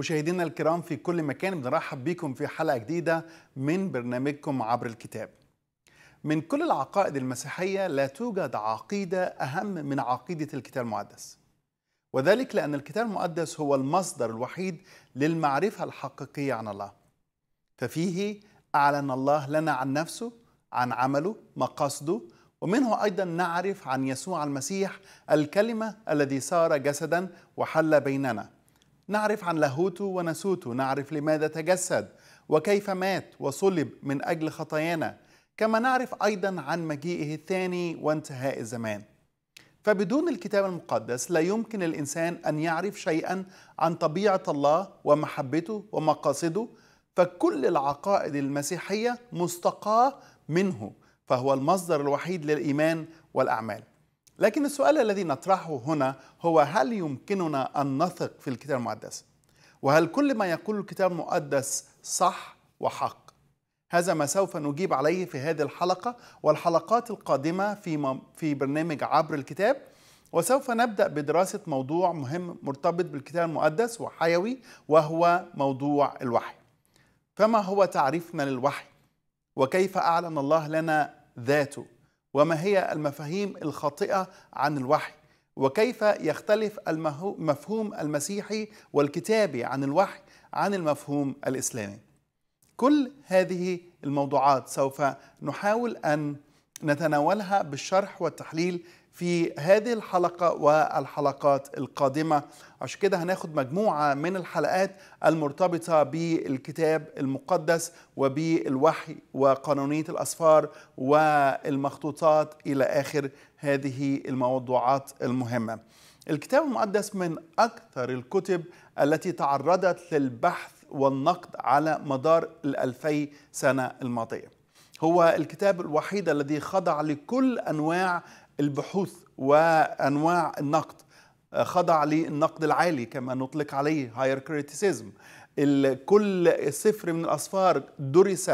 مشاهدينا الكرام في كل مكان بنرحب بكم في حلقة جديدة من برنامجكم عبر الكتاب من كل العقائد المسيحية لا توجد عقيدة أهم من عقيدة الكتاب المقدس وذلك لأن الكتاب المقدس هو المصدر الوحيد للمعرفة الحقيقية عن الله ففيه أعلن الله لنا عن نفسه عن عمله مقاصده ومنه أيضا نعرف عن يسوع المسيح الكلمة الذي صار جسدا وحل بيننا نعرف عن لاهوته وناسوته نعرف لماذا تجسد وكيف مات وصلب من أجل خطايانا كما نعرف أيضا عن مجيئه الثاني وانتهاء الزمان فبدون الكتاب المقدس لا يمكن الإنسان أن يعرف شيئا عن طبيعة الله ومحبته ومقاصده فكل العقائد المسيحية مستقاة منه فهو المصدر الوحيد للإيمان والأعمال لكن السؤال الذي نطرحه هنا هو هل يمكننا أن نثق في الكتاب المقدس؟ وهل كل ما يقول الكتاب المقدس صح وحق؟ هذا ما سوف نجيب عليه في هذه الحلقة والحلقات القادمة في, في برنامج عبر الكتاب وسوف نبدأ بدراسة موضوع مهم مرتبط بالكتاب المقدس وحيوي وهو موضوع الوحي فما هو تعريفنا للوحي؟ وكيف أعلن الله لنا ذاته؟ وما هي المفاهيم الخاطئه عن الوحي وكيف يختلف المفهوم المسيحي والكتابي عن الوحي عن المفهوم الاسلامي كل هذه الموضوعات سوف نحاول ان نتناولها بالشرح والتحليل في هذه الحلقة والحلقات القادمة عشان كده هناخد مجموعة من الحلقات المرتبطة بالكتاب المقدس وبالوحي وقانونية الأسفار والمخطوطات إلى آخر هذه الموضوعات المهمة الكتاب المقدس من أكثر الكتب التي تعرضت للبحث والنقد على مدار الألفي سنة الماضية هو الكتاب الوحيد الذي خضع لكل أنواع البحوث وانواع النقد آه، خضع للنقد العالي كما نطلق عليه هاير كريتيسيزم كل صفر من الأصفار درس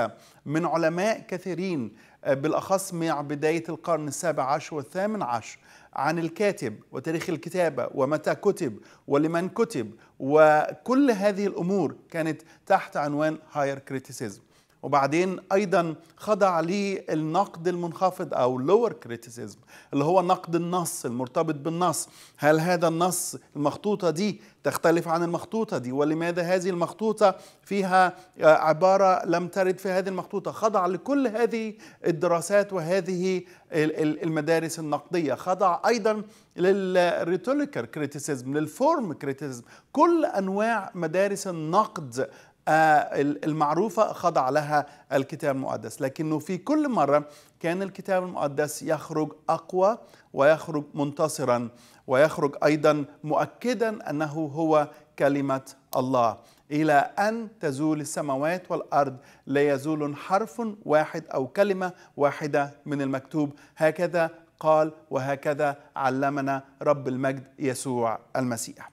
من علماء كثيرين آه، بالأخص مع بداية القرن السابع عشر والثامن عشر عن الكاتب وتاريخ الكتابة ومتى كتب ولمن كتب وكل هذه الأمور كانت تحت عنوان هاير كريتيسيزم وبعدين ايضا خضع للنقد المنخفض او lower كريتيسيزم اللي هو نقد النص المرتبط بالنص هل هذا النص المخطوطه دي تختلف عن المخطوطه دي ولماذا هذه المخطوطه فيها آه، عباره لم ترد في هذه المخطوطه خضع لكل هذه الدراسات وهذه المدارس النقديه خضع ايضا للريتوليكر كريتيسيزم للفورم كريتيسيزم كل انواع مدارس النقد آه، المعروفة خضع لها الكتاب المقدس لكنه في كل مرة كان الكتاب المقدس يخرج أقوى ويخرج منتصرا ويخرج أيضا مؤكدا أنه هو كلمة الله إلى أن تزول السماوات والأرض لا يزول حرف واحد أو كلمة واحدة من المكتوب هكذا قال وهكذا علمنا رب المجد يسوع المسيح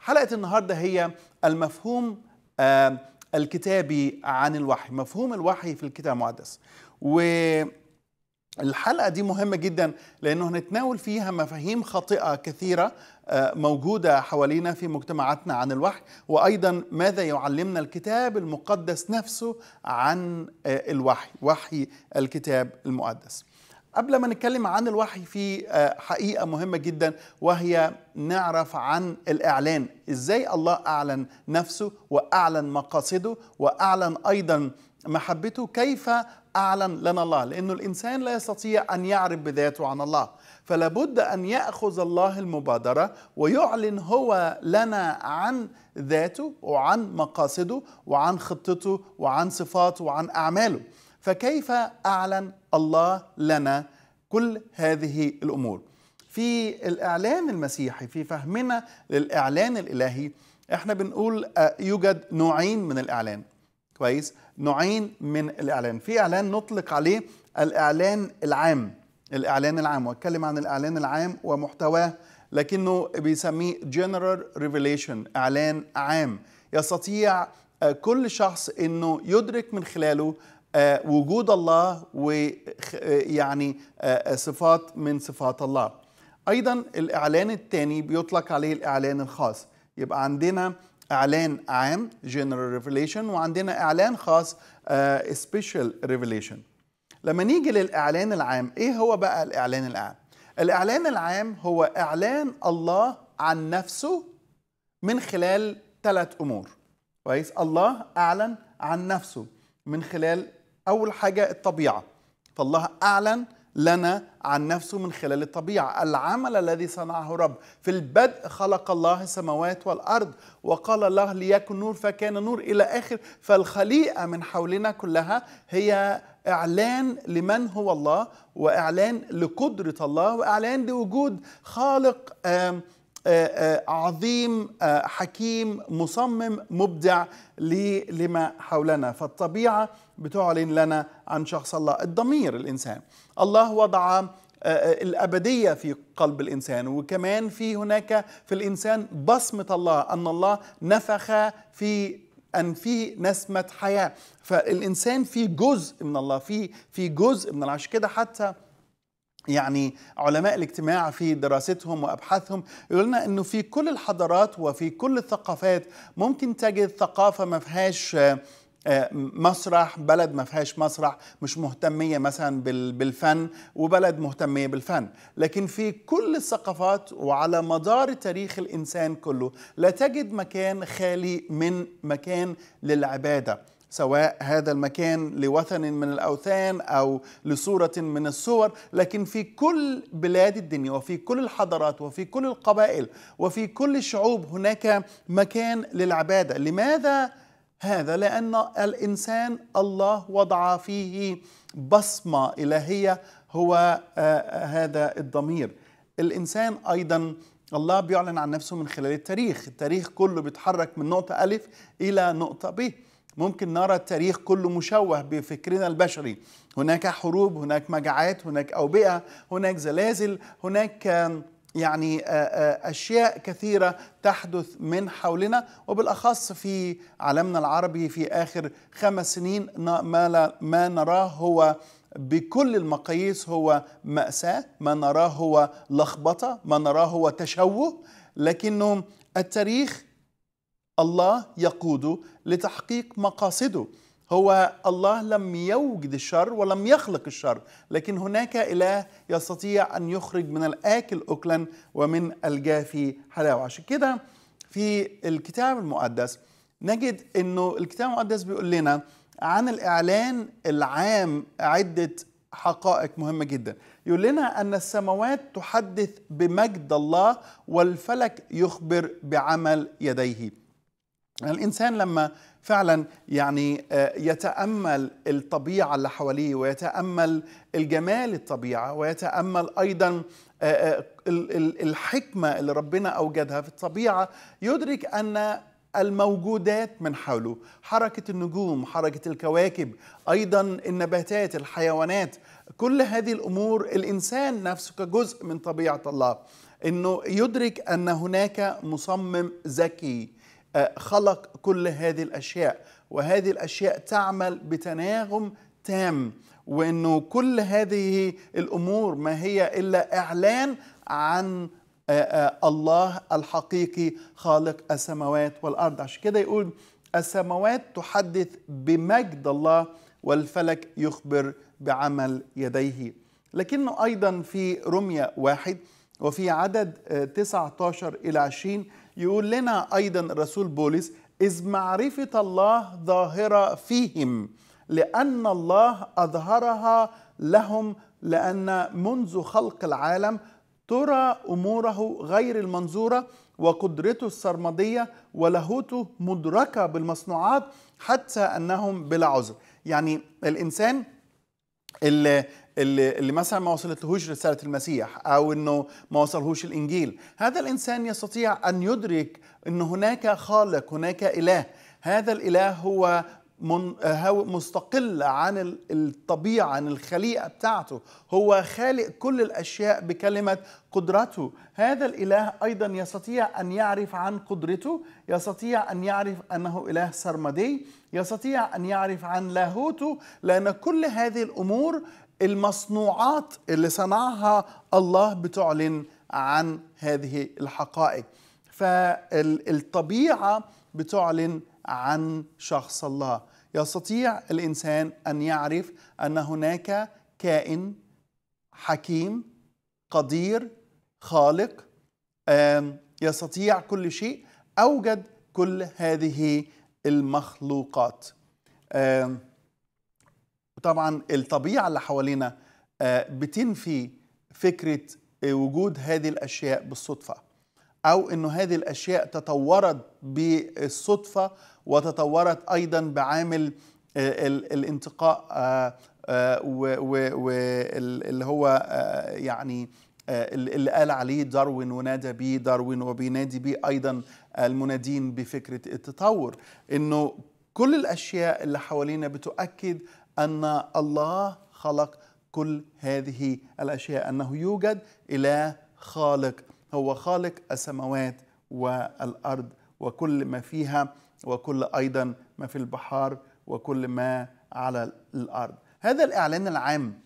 حلقة النهاردة هي المفهوم الكتابي عن الوحي مفهوم الوحي في الكتاب المقدس والحلقة دي مهمة جدا لأنه هنتناول فيها مفاهيم خاطئة كثيرة آه، موجودة حوالينا في مجتمعاتنا عن الوحي وأيضا ماذا يعلمنا الكتاب المقدس نفسه عن آه، الوحي وحي الكتاب المقدس قبل ما نتكلم عن الوحي في آه، حقيقة مهمة جدا وهي نعرف عن الإعلان إزاي الله أعلن نفسه وأعلن مقاصده وأعلن أيضا محبته كيف أعلن لنا الله لأنه الإنسان لا يستطيع أن يعرف بذاته عن الله فلا بد أن يأخذ الله المبادرة ويعلن هو لنا عن ذاته وعن مقاصده وعن خطته وعن صفاته وعن أعماله فكيف أعلن الله لنا كل هذه الأمور في الإعلان المسيحي في فهمنا للإعلان الإلهي احنا بنقول آه، يوجد نوعين من الإعلان كويس نوعين من الإعلان في إعلان نطلق عليه الإعلان العام الإعلان العام واتكلم عن الإعلان العام ومحتواه لكنه بيسميه General Revelation إعلان عام يستطيع آه، كل شخص أنه يدرك من خلاله آه، وجود الله ويعني آه، آه، صفات من صفات الله ايضا الاعلان الثاني بيطلق عليه الاعلان الخاص يبقى عندنا اعلان عام general revelation وعندنا اعلان خاص special revelation لما نيجي للاعلان العام ايه هو بقى الاعلان العام الاعلان العام هو اعلان الله عن نفسه من خلال ثلاث امور كويس الله اعلن عن نفسه من خلال أول حاجة الطبيعة فالله أعلن لنا عن نفسه من خلال الطبيعة العمل الذي صنعه رب في البدء خلق الله السماوات والأرض وقال الله ليكن نور فكان نور إلى آخر فالخليقة من حولنا كلها هي إعلان لمن هو الله وإعلان لقدرة الله وإعلان لوجود خالق آه، آه، عظيم آه، حكيم مصمم مبدع لما حولنا فالطبيعة بتعلن لنا عن شخص الله الضمير الإنسان الله وضع الأبدية في قلب الإنسان وكمان في هناك في الإنسان بصمة الله أن الله نفخ في أن في نسمة حياة فالإنسان في جزء من الله في في جزء من الله عشان كده حتى يعني علماء الاجتماع في دراستهم وابحاثهم يقول لنا انه في كل الحضارات وفي كل الثقافات ممكن تجد ثقافه ما فيهاش آه، مسرح بلد ما فيهاش مسرح مش مهتمية مثلا بالفن وبلد مهتمية بالفن لكن في كل الثقافات وعلى مدار تاريخ الإنسان كله لا تجد مكان خالي من مكان للعبادة سواء هذا المكان لوثن من الاوثان او لصوره من الصور لكن في كل بلاد الدنيا وفي كل الحضارات وفي كل القبائل وفي كل الشعوب هناك مكان للعباده لماذا هذا لان الانسان الله وضع فيه بصمه الهيه هو آه، آه، هذا الضمير الانسان ايضا الله بيعلن عن نفسه من خلال التاريخ التاريخ كله بيتحرك من نقطه الف الى نقطه ب ممكن نرى التاريخ كله مشوه بفكرنا البشري هناك حروب هناك مجاعات هناك أوبئة هناك زلازل هناك يعني أشياء كثيرة تحدث من حولنا وبالأخص في عالمنا العربي في آخر خمس سنين ما, ما نراه هو بكل المقاييس هو مأساة ما نراه هو لخبطة ما نراه هو تشوه لكنه التاريخ الله يقوده لتحقيق مقاصده هو الله لم يوجد الشر ولم يخلق الشر لكن هناك إله يستطيع أن يخرج من الآكل أكلا ومن الجافي حلاوة عشان كده في الكتاب المقدس نجد أنه الكتاب المقدس بيقول لنا عن الإعلان العام عدة حقائق مهمة جدا يقول لنا أن السماوات تحدث بمجد الله والفلك يخبر بعمل يديه الانسان لما فعلا يعني آه، يتامل الطبيعه اللي حواليه ويتامل الجمال الطبيعه ويتامل ايضا آه، آه، الحكمه اللي ربنا اوجدها في الطبيعه يدرك ان الموجودات من حوله حركة النجوم حركة الكواكب أيضا النباتات الحيوانات كل هذه الأمور الإنسان نفسه كجزء من طبيعة الله أنه يدرك أن هناك مصمم ذكي آه، خلق كل هذه الاشياء وهذه الاشياء تعمل بتناغم تام وانه كل هذه الامور ما هي الا اعلان عن آه، آه، الله الحقيقي خالق السماوات والارض عشان كده يقول السماوات تحدث بمجد الله والفلك يخبر بعمل يديه لكنه ايضا في رمية واحد وفي عدد 19 الى 20 يقول لنا أيضا الرسول بولس إذ معرفة الله ظاهرة فيهم لأن الله أظهرها لهم لأن منذ خلق العالم ترى أموره غير المنظورة وقدرته السرمدية ولاهوته مدركة بالمصنوعات حتى أنهم بلا عذر يعني الإنسان اللي اللي اللي مثلا ما وصلتلهوش رساله المسيح او انه ما وصلهوش الانجيل هذا الانسان يستطيع ان يدرك ان هناك خالق هناك اله هذا الاله هو من مستقل عن الطبيعة عن الخليقة بتاعته هو خالق كل الأشياء بكلمة قدرته هذا الإله أيضا يستطيع أن يعرف عن قدرته يستطيع أن يعرف أنه إله سرمدي يستطيع أن يعرف عن لاهوته لأن كل هذه الأمور المصنوعات اللي صنعها الله بتعلن عن هذه الحقائق فالطبيعه بتعلن عن شخص الله يستطيع الانسان ان يعرف ان هناك كائن حكيم قدير خالق يستطيع كل شيء اوجد كل هذه المخلوقات وطبعا الطبيعه اللي حوالينا آه، بتنفي فكره آه، وجود هذه الاشياء بالصدفه او انه هذه الاشياء تطورت بالصدفه وتطورت ايضا بعامل آه، الانتقاء واللي هو يعني اللي قال عليه داروين ونادى بيه داروين وبينادي بيه ايضا المنادين بفكره التطور انه كل الاشياء اللي حوالينا بتؤكد أن الله خلق كل هذه الأشياء أنه يوجد إله خالق هو خالق السماوات والأرض وكل ما فيها وكل أيضا ما في البحار وكل ما على الأرض هذا الإعلان العام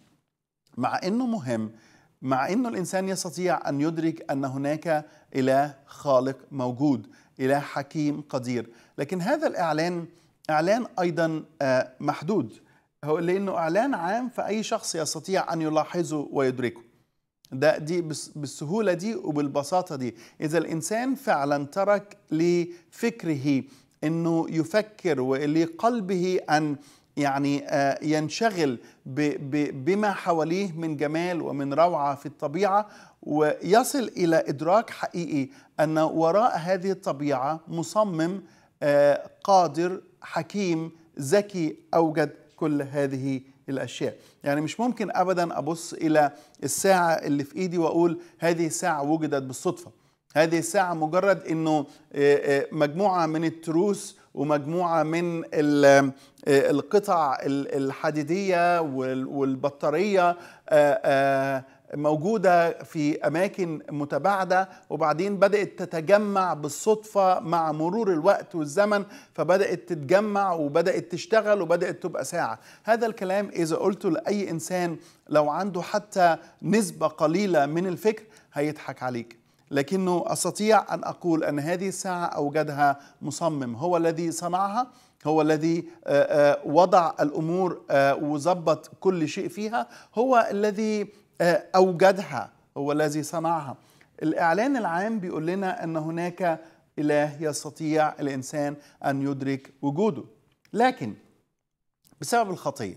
مع أنه مهم مع أنه الإنسان يستطيع أن يدرك أن هناك إله خالق موجود إله حكيم قدير لكن هذا الإعلان إعلان أيضا آه، محدود هو لانه اعلان عام فاي شخص يستطيع ان يلاحظه ويدركه ده دي بالسهوله دي وبالبساطه دي اذا الانسان فعلا ترك لفكره انه يفكر ولقلبه ان يعني آه، ينشغل بما حواليه من جمال ومن روعه في الطبيعه ويصل الى ادراك حقيقي ان وراء هذه الطبيعه مصمم آه، قادر حكيم ذكي اوجد كل هذه الأشياء يعني مش ممكن أبدا أبص إلى الساعة اللي في إيدي وأقول هذه الساعة وجدت بالصدفة هذه الساعة مجرد أنه مجموعة من التروس ومجموعة من القطع الحديدية والبطارية موجودة في أماكن متباعدة وبعدين بدأت تتجمع بالصدفة مع مرور الوقت والزمن فبدأت تتجمع وبدأت تشتغل وبدأت تبقى ساعة هذا الكلام إذا قلته لأي إنسان لو عنده حتى نسبة قليلة من الفكر هيضحك عليك لكنه أستطيع أن أقول أن هذه الساعة أوجدها مصمم هو الذي صنعها هو الذي وضع الامور وظبط كل شيء فيها هو الذي آه، أوجدها هو الذي صنعها الإعلان العام بيقول لنا أن هناك إله يستطيع الإنسان أن يدرك وجوده لكن بسبب الخطية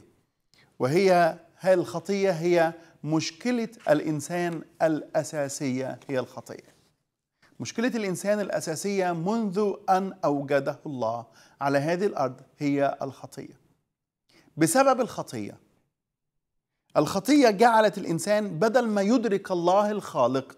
وهي هذه الخطية هي مشكلة الإنسان الأساسية هي الخطية مشكلة الإنسان الأساسية منذ أن أوجده الله على هذه الأرض هي الخطية بسبب الخطية الخطية جعلت الإنسان بدل ما يدرك الله الخالق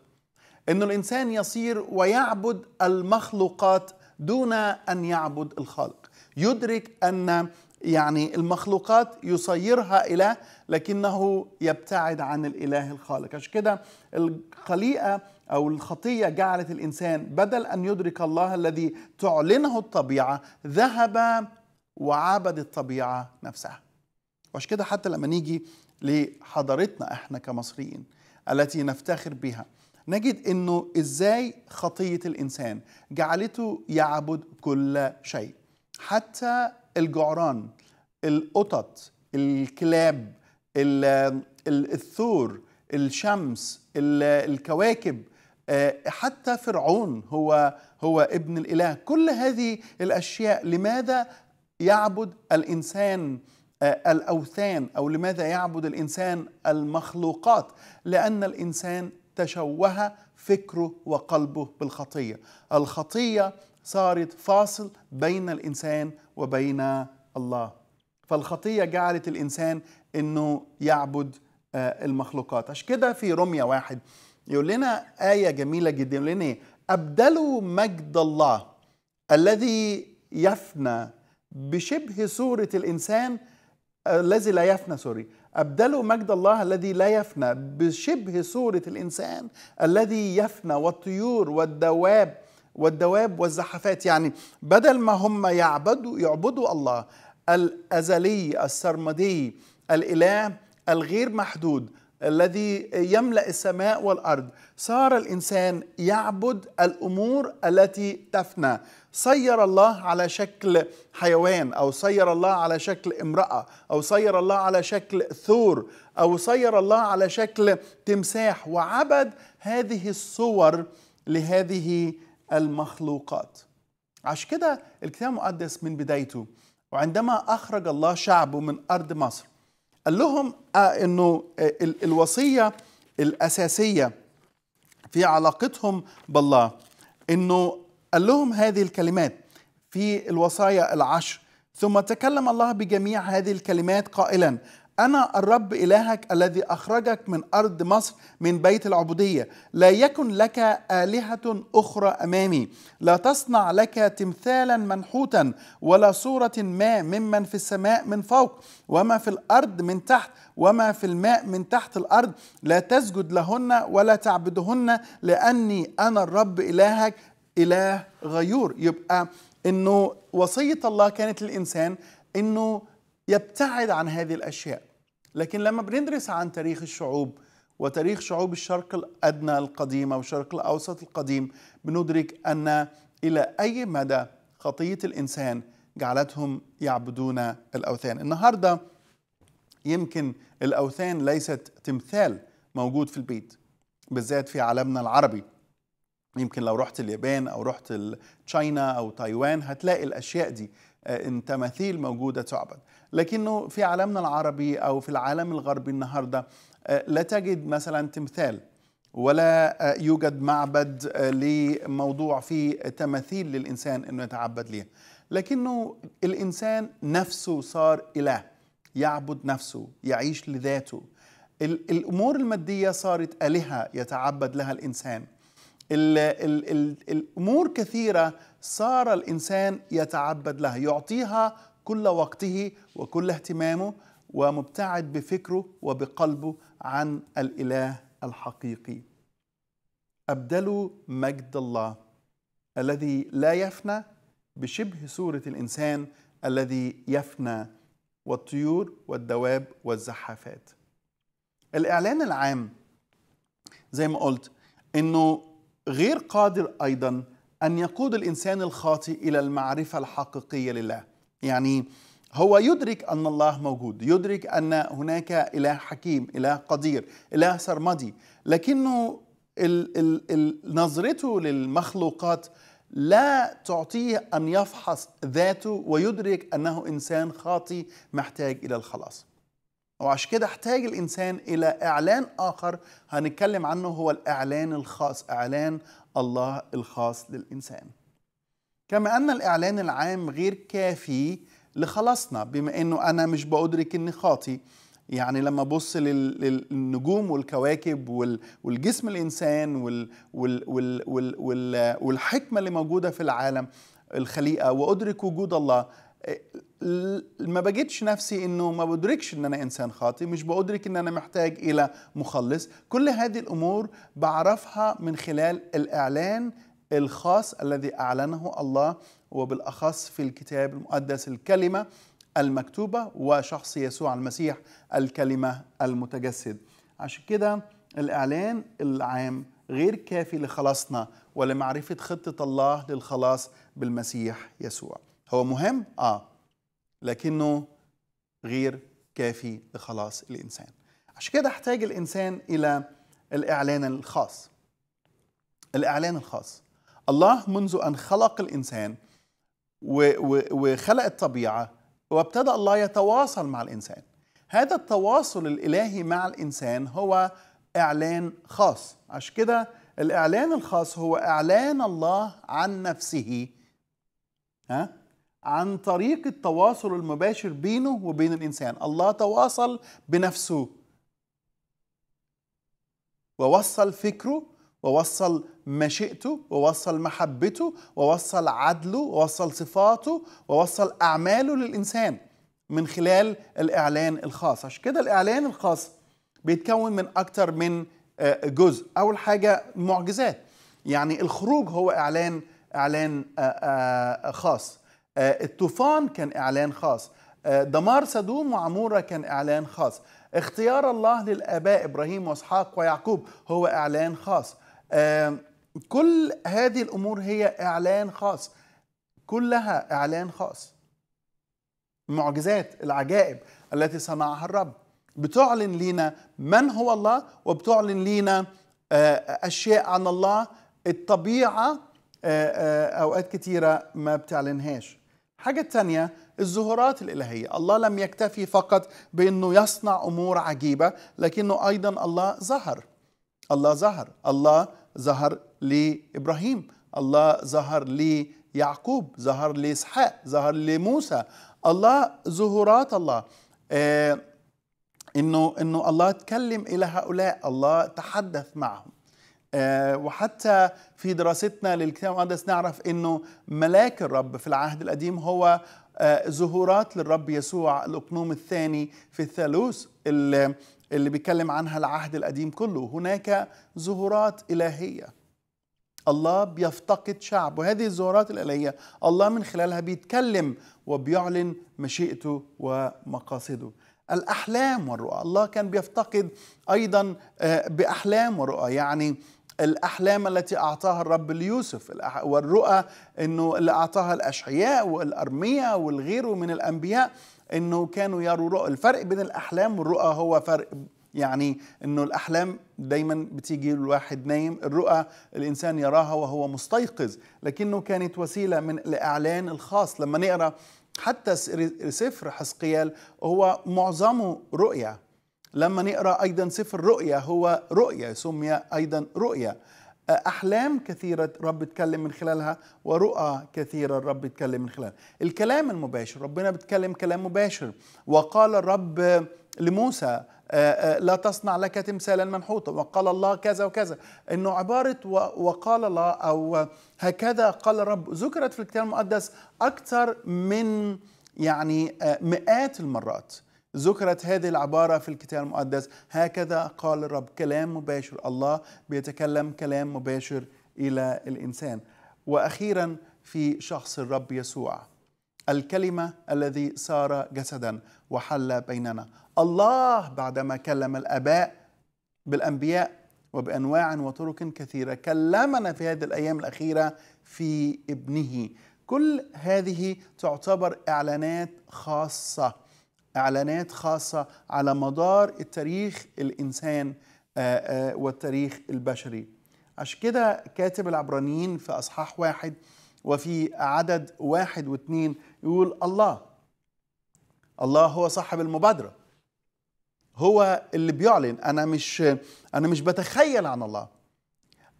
أن الإنسان يصير ويعبد المخلوقات دون أن يعبد الخالق يدرك أن يعني المخلوقات يصيرها إله لكنه يبتعد عن الإله الخالق عشان كده الخليقة أو الخطية جعلت الإنسان بدل أن يدرك الله الذي تعلنه الطبيعة ذهب وعبد الطبيعة نفسها وعشان كده حتى لما نيجي لحضارتنا احنا كمصريين التي نفتخر بها نجد انه ازاي خطيه الانسان جعلته يعبد كل شيء حتى الجعران القطط الكلاب الثور الشمس الكواكب آه، حتى فرعون هو هو ابن الاله كل هذه الاشياء لماذا يعبد الانسان الاوثان او لماذا يعبد الانسان المخلوقات لان الانسان تشوه فكره وقلبه بالخطيه الخطيه صارت فاصل بين الانسان وبين الله فالخطيه جعلت الانسان انه يعبد آه، المخلوقات عشان كده في رمية واحد يقول لنا آية جميلة جدا يقول لنا إيه؟ أبدلوا مجد الله الذي يفنى بشبه صورة الإنسان الذي لا يفنى سوري أبدلوا مجد الله الذي لا يفنى بشبه صورة الإنسان الذي يفنى والطيور والدواب والدواب والزحفات يعني بدل ما هم يعبدوا يعبدوا الله الأزلي السرمدي الإله الغير محدود الذي يملا السماء والارض صار الانسان يعبد الامور التي تفنى صير الله على شكل حيوان او صير الله على شكل امراه او صير الله على شكل ثور او صير الله على شكل تمساح وعبد هذه الصور لهذه المخلوقات عشان كده الكتاب المقدس من بدايته وعندما اخرج الله شعبه من ارض مصر قال لهم آه، انه آه، الوصيه الاساسيه في علاقتهم بالله انه قال لهم هذه الكلمات في الوصايا العشر ثم تكلم الله بجميع هذه الكلمات قائلا أنا الرب إلهك الذي أخرجك من أرض مصر من بيت العبودية لا يكن لك آلهة أخرى أمامي لا تصنع لك تمثالا منحوتا ولا صورة ما ممن في السماء من فوق وما في الأرض من تحت وما في الماء من تحت الأرض لا تسجد لهن ولا تعبدهن لأني أنا الرب إلهك إله غيور يبقى أنه وصية الله كانت للإنسان أنه يبتعد عن هذه الأشياء لكن لما بندرس عن تاريخ الشعوب وتاريخ شعوب الشرق الأدنى القديمة والشرق الأوسط القديم بندرك أن إلى أي مدى خطية الإنسان جعلتهم يعبدون الأوثان النهاردة يمكن الأوثان ليست تمثال موجود في البيت بالذات في عالمنا العربي يمكن لو رحت اليابان او رحت تشاينا او تايوان هتلاقي الاشياء دي آه، ان تماثيل موجوده تعبد لكنه في عالمنا العربي او في العالم الغربي النهارده آه، لا تجد مثلا تمثال ولا آه، يوجد معبد لموضوع فيه تماثيل للانسان انه يتعبد ليها لكنه الانسان نفسه صار اله يعبد نفسه يعيش لذاته الامور الماديه صارت الهه يتعبد لها الانسان الـ الـ الـ الامور كثيره صار الانسان يتعبد لها يعطيها كل وقته وكل اهتمامه ومبتعد بفكره وبقلبه عن الاله الحقيقي ابدلوا مجد الله الذي لا يفنى بشبه صوره الانسان الذي يفنى والطيور والدواب والزحافات الاعلان العام زي ما قلت انه غير قادر ايضا ان يقود الانسان الخاطئ الى المعرفه الحقيقيه لله يعني هو يدرك ان الله موجود يدرك ان هناك اله حكيم اله قدير اله سرمدي لكنه ال ال ال نظرته للمخلوقات لا تعطيه ان يفحص ذاته ويدرك انه انسان خاطي محتاج الى الخلاص وعشان كده احتاج الانسان الى اعلان اخر هنتكلم عنه هو الاعلان الخاص اعلان الله الخاص للانسان كما ان الاعلان العام غير كافي لخلاصنا بما انه انا مش بادرك اني خاطي يعني لما ابص للنجوم والكواكب والجسم الانسان والحكمه اللي موجوده في العالم الخليقه وادرك وجود الله ما بجدش نفسي انه ما بدركش ان انا انسان خاطئ مش بدرك ان انا محتاج الى مخلص كل هذه الامور بعرفها من خلال الاعلان الخاص الذي اعلنه الله وبالاخص في الكتاب المقدس الكلمه المكتوبه وشخص يسوع المسيح الكلمه المتجسد عشان كده الاعلان العام غير كافي لخلاصنا ولمعرفه خطه الله للخلاص بالمسيح يسوع هو مهم اه لكنه غير كافي لخلاص الانسان عشان كده احتاج الانسان الى الاعلان الخاص الاعلان الخاص الله منذ ان خلق الانسان وخلق الطبيعه وابتدى الله يتواصل مع الانسان هذا التواصل الالهي مع الانسان هو اعلان خاص عشان كده الاعلان الخاص هو اعلان الله عن نفسه ها عن طريق التواصل المباشر بينه وبين الإنسان الله تواصل بنفسه ووصل فكره ووصل مشيئته ووصل محبته ووصل عدله ووصل صفاته ووصل أعماله للإنسان من خلال الإعلان الخاص عشان كده الإعلان الخاص بيتكون من أكتر من آه، جزء أول حاجة معجزات يعني الخروج هو إعلان إعلان آه، آه، خاص آه، الطوفان كان إعلان خاص آه، دمار سدوم وعمورة كان إعلان خاص اختيار الله للآباء إبراهيم وإسحاق ويعقوب هو إعلان خاص آه، كل هذه الأمور هي إعلان خاص كلها إعلان خاص المعجزات العجائب التي صنعها الرب بتعلن لينا من هو الله وبتعلن لينا أشياء عن الله الطبيعة أوقات كثيره ما بتعلنهاش حاجة تانية الزهورات الإلهية الله لم يكتفي فقط بأنه يصنع أمور عجيبة لكنه أيضا الله ظهر الله ظهر الله ظهر لإبراهيم الله ظهر ليعقوب ظهر لإسحاق ظهر لموسى الله زهورات الله آه انه انه الله تكلم الى هؤلاء الله تحدث معهم آه، وحتى في دراستنا للكتاب المقدس نعرف انه ملاك الرب في العهد القديم هو آه، ظهورات للرب يسوع الاقنوم الثاني في الثالوث اللي, بيتكلم عنها العهد القديم كله هناك ظهورات الهيه الله بيفتقد شعب وهذه الظهورات الالهيه الله من خلالها بيتكلم وبيعلن مشيئته ومقاصده الاحلام والرؤى الله كان بيفتقد ايضا آه، باحلام ورؤى يعني الأحلام التي أعطاها الرب ليوسف والرؤى أنه اللي أعطاها الأشعياء والأرمية والغيره من الأنبياء أنه كانوا يروا رؤى الفرق بين الأحلام والرؤى هو فرق يعني أنه الأحلام دايما بتيجي الواحد نايم الرؤى الإنسان يراها وهو مستيقظ لكنه كانت وسيلة من الإعلان الخاص لما نقرأ حتى سفر حسقيال هو معظمه رؤيا لما نقرا ايضا سفر رؤيا هو رؤيا سمي ايضا رؤيا احلام كثيره رب اتكلم من خلالها ورؤى كثيره الرب اتكلم من خلالها الكلام المباشر ربنا بيتكلم كلام مباشر وقال الرب لموسى لا تصنع لك تمثالا منحوتا وقال الله كذا وكذا انه عباره وقال الله او هكذا قال الرب ذكرت في الكتاب المقدس اكثر من يعني مئات المرات ذكرت هذه العبارة في الكتاب المقدس هكذا قال الرب كلام مباشر الله بيتكلم كلام مباشر إلى الإنسان وأخيرا في شخص الرب يسوع الكلمة الذي صار جسدا وحل بيننا الله بعدما كلم الآباء بالأنبياء وبأنواع وطرق كثيرة كلمنا في هذه الأيام الأخيرة في ابنه كل هذه تعتبر إعلانات خاصة اعلانات خاصه على مدار التاريخ الانسان آه، آه، والتاريخ البشري عشان كده كاتب العبرانيين في اصحاح واحد وفي عدد واحد واثنين يقول الله الله هو صاحب المبادره هو اللي بيعلن انا مش انا مش بتخيل عن الله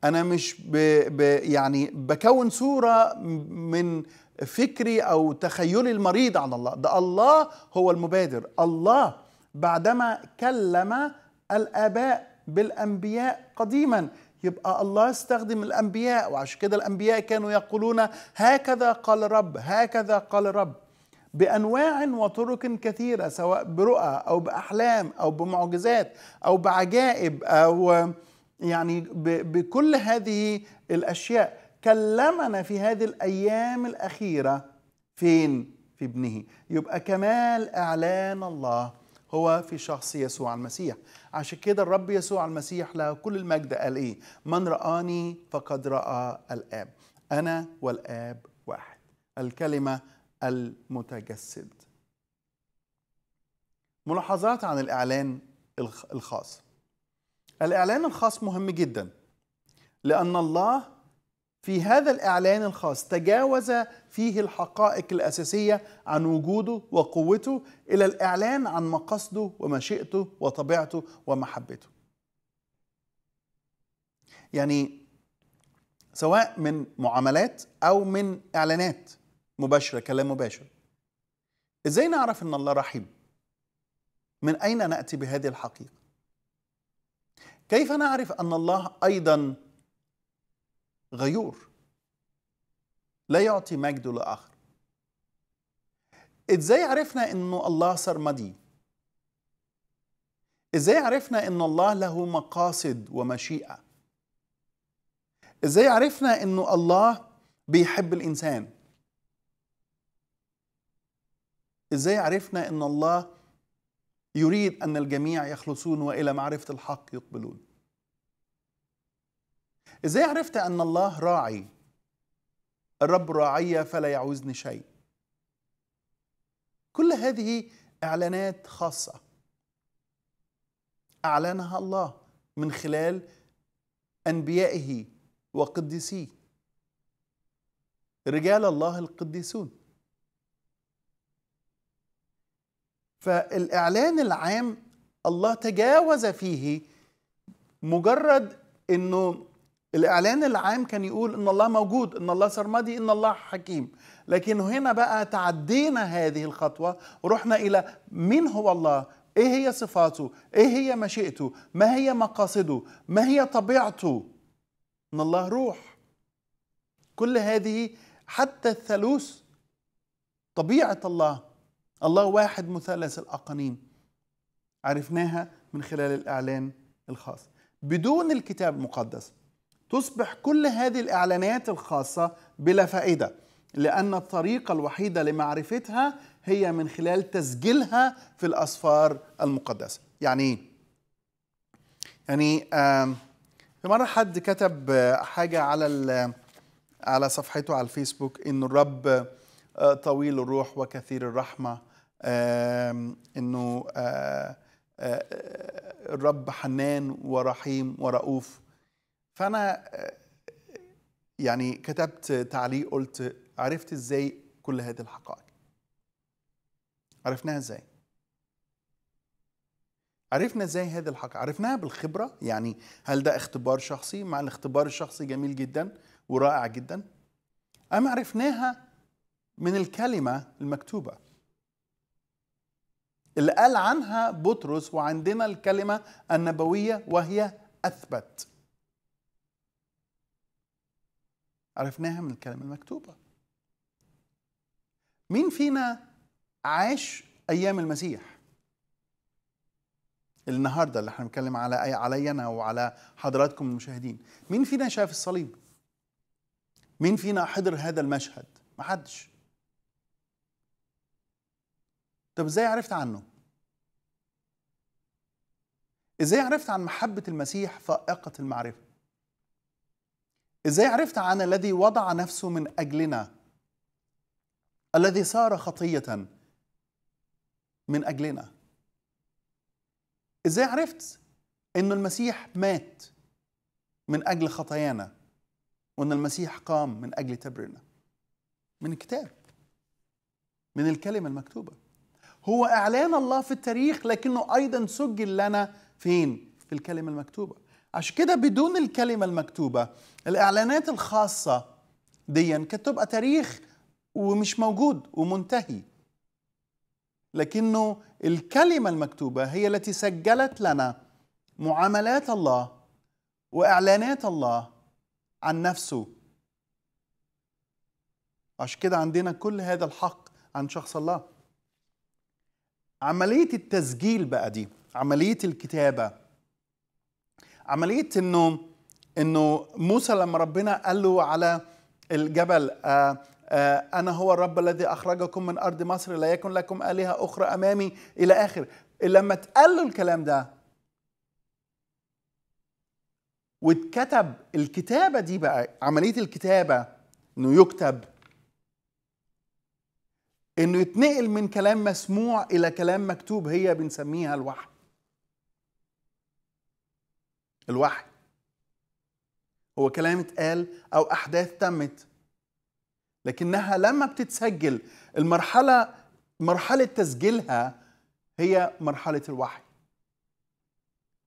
انا مش ب ب يعني بكون صوره من فكري او تخيلي المريض عن الله ده الله هو المبادر الله بعدما كلم الاباء بالانبياء قديما يبقى الله استخدم الانبياء وعشان كده الانبياء كانوا يقولون هكذا قال رب هكذا قال رب بانواع وطرق كثيره سواء برؤى او باحلام او بمعجزات او بعجائب او يعني بكل هذه الاشياء كلمنا في هذه الايام الاخيره فين في ابنه يبقى كمال اعلان الله هو في شخص يسوع المسيح عشان كده الرب يسوع المسيح له كل المجد قال ايه من رآني فقد رأى الآب أنا والآب واحد الكلمة المتجسد ملاحظات عن الإعلان الخاص الإعلان الخاص مهم جدا لأن الله في هذا الإعلان الخاص تجاوز فيه الحقائق الأساسية عن وجوده وقوته إلى الإعلان عن مقاصده ومشيئته وطبيعته ومحبته يعني سواء من معاملات أو من إعلانات مباشرة كلام مباشر إزاي نعرف أن الله رحيم؟ من أين نأتي بهذه الحقيقة؟ كيف نعرف أن الله أيضا غيور لا يعطي مجده لآخر ازاي عرفنا انه الله سرمدي ازاي عرفنا ان الله له مقاصد ومشيئه ازاي عرفنا انه الله بيحب الانسان ازاي عرفنا ان الله يريد ان الجميع يخلصون والى معرفه الحق يقبلون ازاي عرفت ان الله راعي الرب راعي فلا يعوزني شيء كل هذه اعلانات خاصه اعلنها الله من خلال انبيائه وقديسيه رجال الله القديسون فالاعلان العام الله تجاوز فيه مجرد انه الإعلان العام كان يقول إن الله موجود إن الله سرمدي إن الله حكيم لكن هنا بقى تعدينا هذه الخطوة ورحنا إلى من هو الله إيه هي صفاته إيه هي مشيئته ما هي مقاصده ما هي طبيعته إن الله روح كل هذه حتى الثالوث طبيعة الله الله واحد مثلث الأقانيم عرفناها من خلال الإعلان الخاص بدون الكتاب المقدس تصبح كل هذه الإعلانات الخاصة بلا فائدة لأن الطريقة الوحيدة لمعرفتها هي من خلال تسجيلها في الأسفار المقدسة يعني إيه؟ يعني في مرة حد كتب حاجة على على صفحته على الفيسبوك إن الرب آه، طويل الروح وكثير الرحمة إنه آه، آه، الرب حنان ورحيم ورؤوف فانا آه، يعني كتبت تعليق قلت عرفت ازاي كل هذه الحقائق عرفناها ازاي عرفنا ازاي هذه الحقائق عرفناها بالخبره يعني هل ده اختبار شخصي مع الاختبار الشخصي جميل جدا ورائع جدا ام عرفناها من الكلمه المكتوبه اللي قال عنها بطرس وعندنا الكلمه النبويه وهي اثبت عرفناها من الكلام المكتوبة مين فينا عاش أيام المسيح النهاردة اللي احنا بنتكلم على علي أنا وعلى حضراتكم المشاهدين مين فينا شاف الصليب مين فينا حضر هذا المشهد محدش طب ازاي عرفت عنه ازاي عرفت عن محبة المسيح فائقة المعرفة ازاي عرفت عن الذي وضع نفسه من اجلنا الذي صار خطيه من اجلنا ازاي عرفت ان المسيح مات من اجل خطايانا وان المسيح قام من اجل تبرنا من الكتاب من الكلمه المكتوبه هو اعلان الله في التاريخ لكنه ايضا سجل لنا فين في الكلمه المكتوبه عشان كده بدون الكلمة المكتوبة الإعلانات الخاصة ديا كانت تبقى تاريخ ومش موجود ومنتهي لكنه الكلمة المكتوبة هي التي سجلت لنا معاملات الله وإعلانات الله عن نفسه عشان كده عندنا كل هذا الحق عن شخص الله عملية التسجيل بقى دي عملية الكتابة عمليه انه انه موسى لما ربنا قال له على الجبل آآ آه، آآ آه، انا هو الرب الذي اخرجكم من ارض مصر لا يكن لكم الهه اخرى امامي الى اخر لما اتقال له الكلام ده واتكتب الكتابه دي بقى عمليه الكتابه انه يكتب انه يتنقل من كلام مسموع الى كلام مكتوب هي بنسميها الوحي الوحي هو كلام اتقال او احداث تمت لكنها لما بتتسجل المرحله مرحله تسجيلها هي مرحله الوحي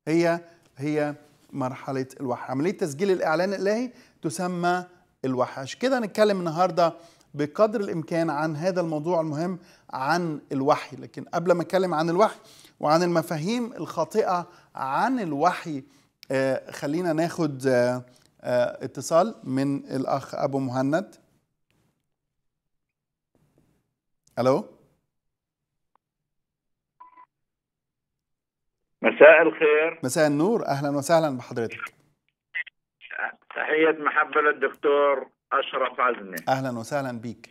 هي هي مرحله الوحي عمليه تسجيل الاعلان الالهي تسمى الوحي عشان كده هنتكلم النهارده بقدر الامكان عن هذا الموضوع المهم عن الوحي لكن قبل ما اتكلم عن الوحي وعن المفاهيم الخاطئه عن الوحي آه، خلينا ناخد آه، آه، اتصال من الاخ ابو مهند الو مساء الخير مساء النور اهلا وسهلا بحضرتك تحيه محبه للدكتور اشرف عزمي اهلا وسهلا بيك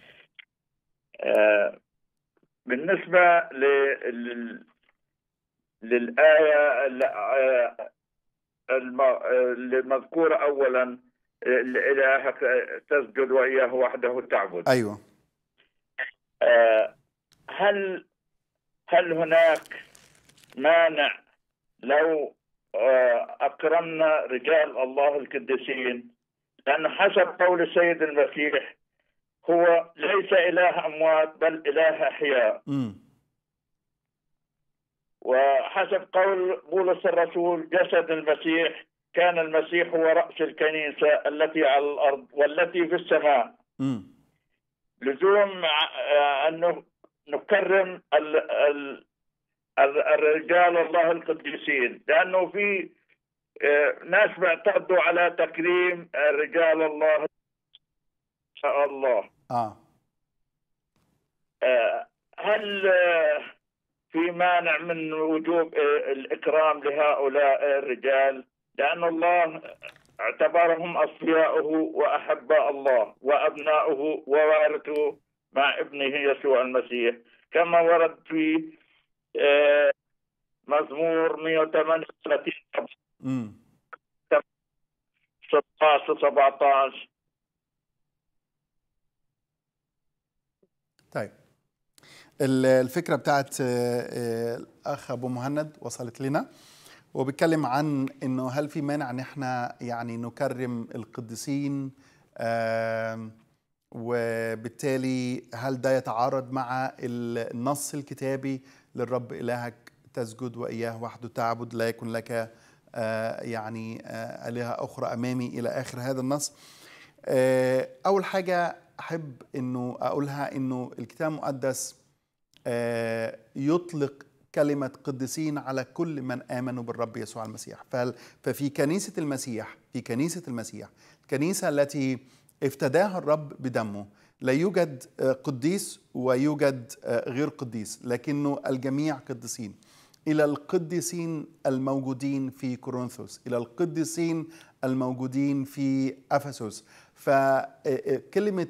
بالنسبه لل... للايه المذكورة أولا الإله تسجد وإياه وحده تعبد أيوة آه، هل هل هناك مانع لو آه، أكرمنا رجال الله القديسين لأن حسب قول السيد المسيح هو ليس إله أموات بل إله أحياء م. وحسب قول بولس الرسول جسد المسيح كان المسيح هو رأس الكنيسة التي على الأرض والتي في السماء م. لزوم آه، أن نكرم ال ال الرجال الله القديسين لأنه في آه، ناس بيعترضوا على تكريم رجال الله شاء الله آه. آه، هل في مانع من وجوب إيه الإكرام لهؤلاء الرجال لأن الله اعتبرهم أصفياؤه وأحباء الله وأبناؤه ووارثه مع ابنه يسوع المسيح كما ورد في إيه، مزمور 138 16 و 17 طيب الفكره بتاعت آه، آه، الاخ ابو مهند وصلت لنا وبيتكلم عن انه هل في مانع ان احنا يعني نكرم القديسين وبالتالي هل ده يتعارض مع النص الكتابي للرب الهك تسجد واياه وحده تعبد لا يكن لك آه، يعني الهه اخرى امامي الى اخر هذا النص اول حاجه احب انه اقولها انه الكتاب المقدس آه، يطلق كلمة قديسين على كل من آمنوا بالرب يسوع المسيح ففي كنيسة المسيح في كنيسة المسيح الكنيسة التي افتداها الرب بدمه لا يوجد آه، قديس ويوجد آه، غير قديس لكنه الجميع قديسين إلى القديسين الموجودين في كورنثوس إلى القديسين الموجودين في أفسوس فكلمة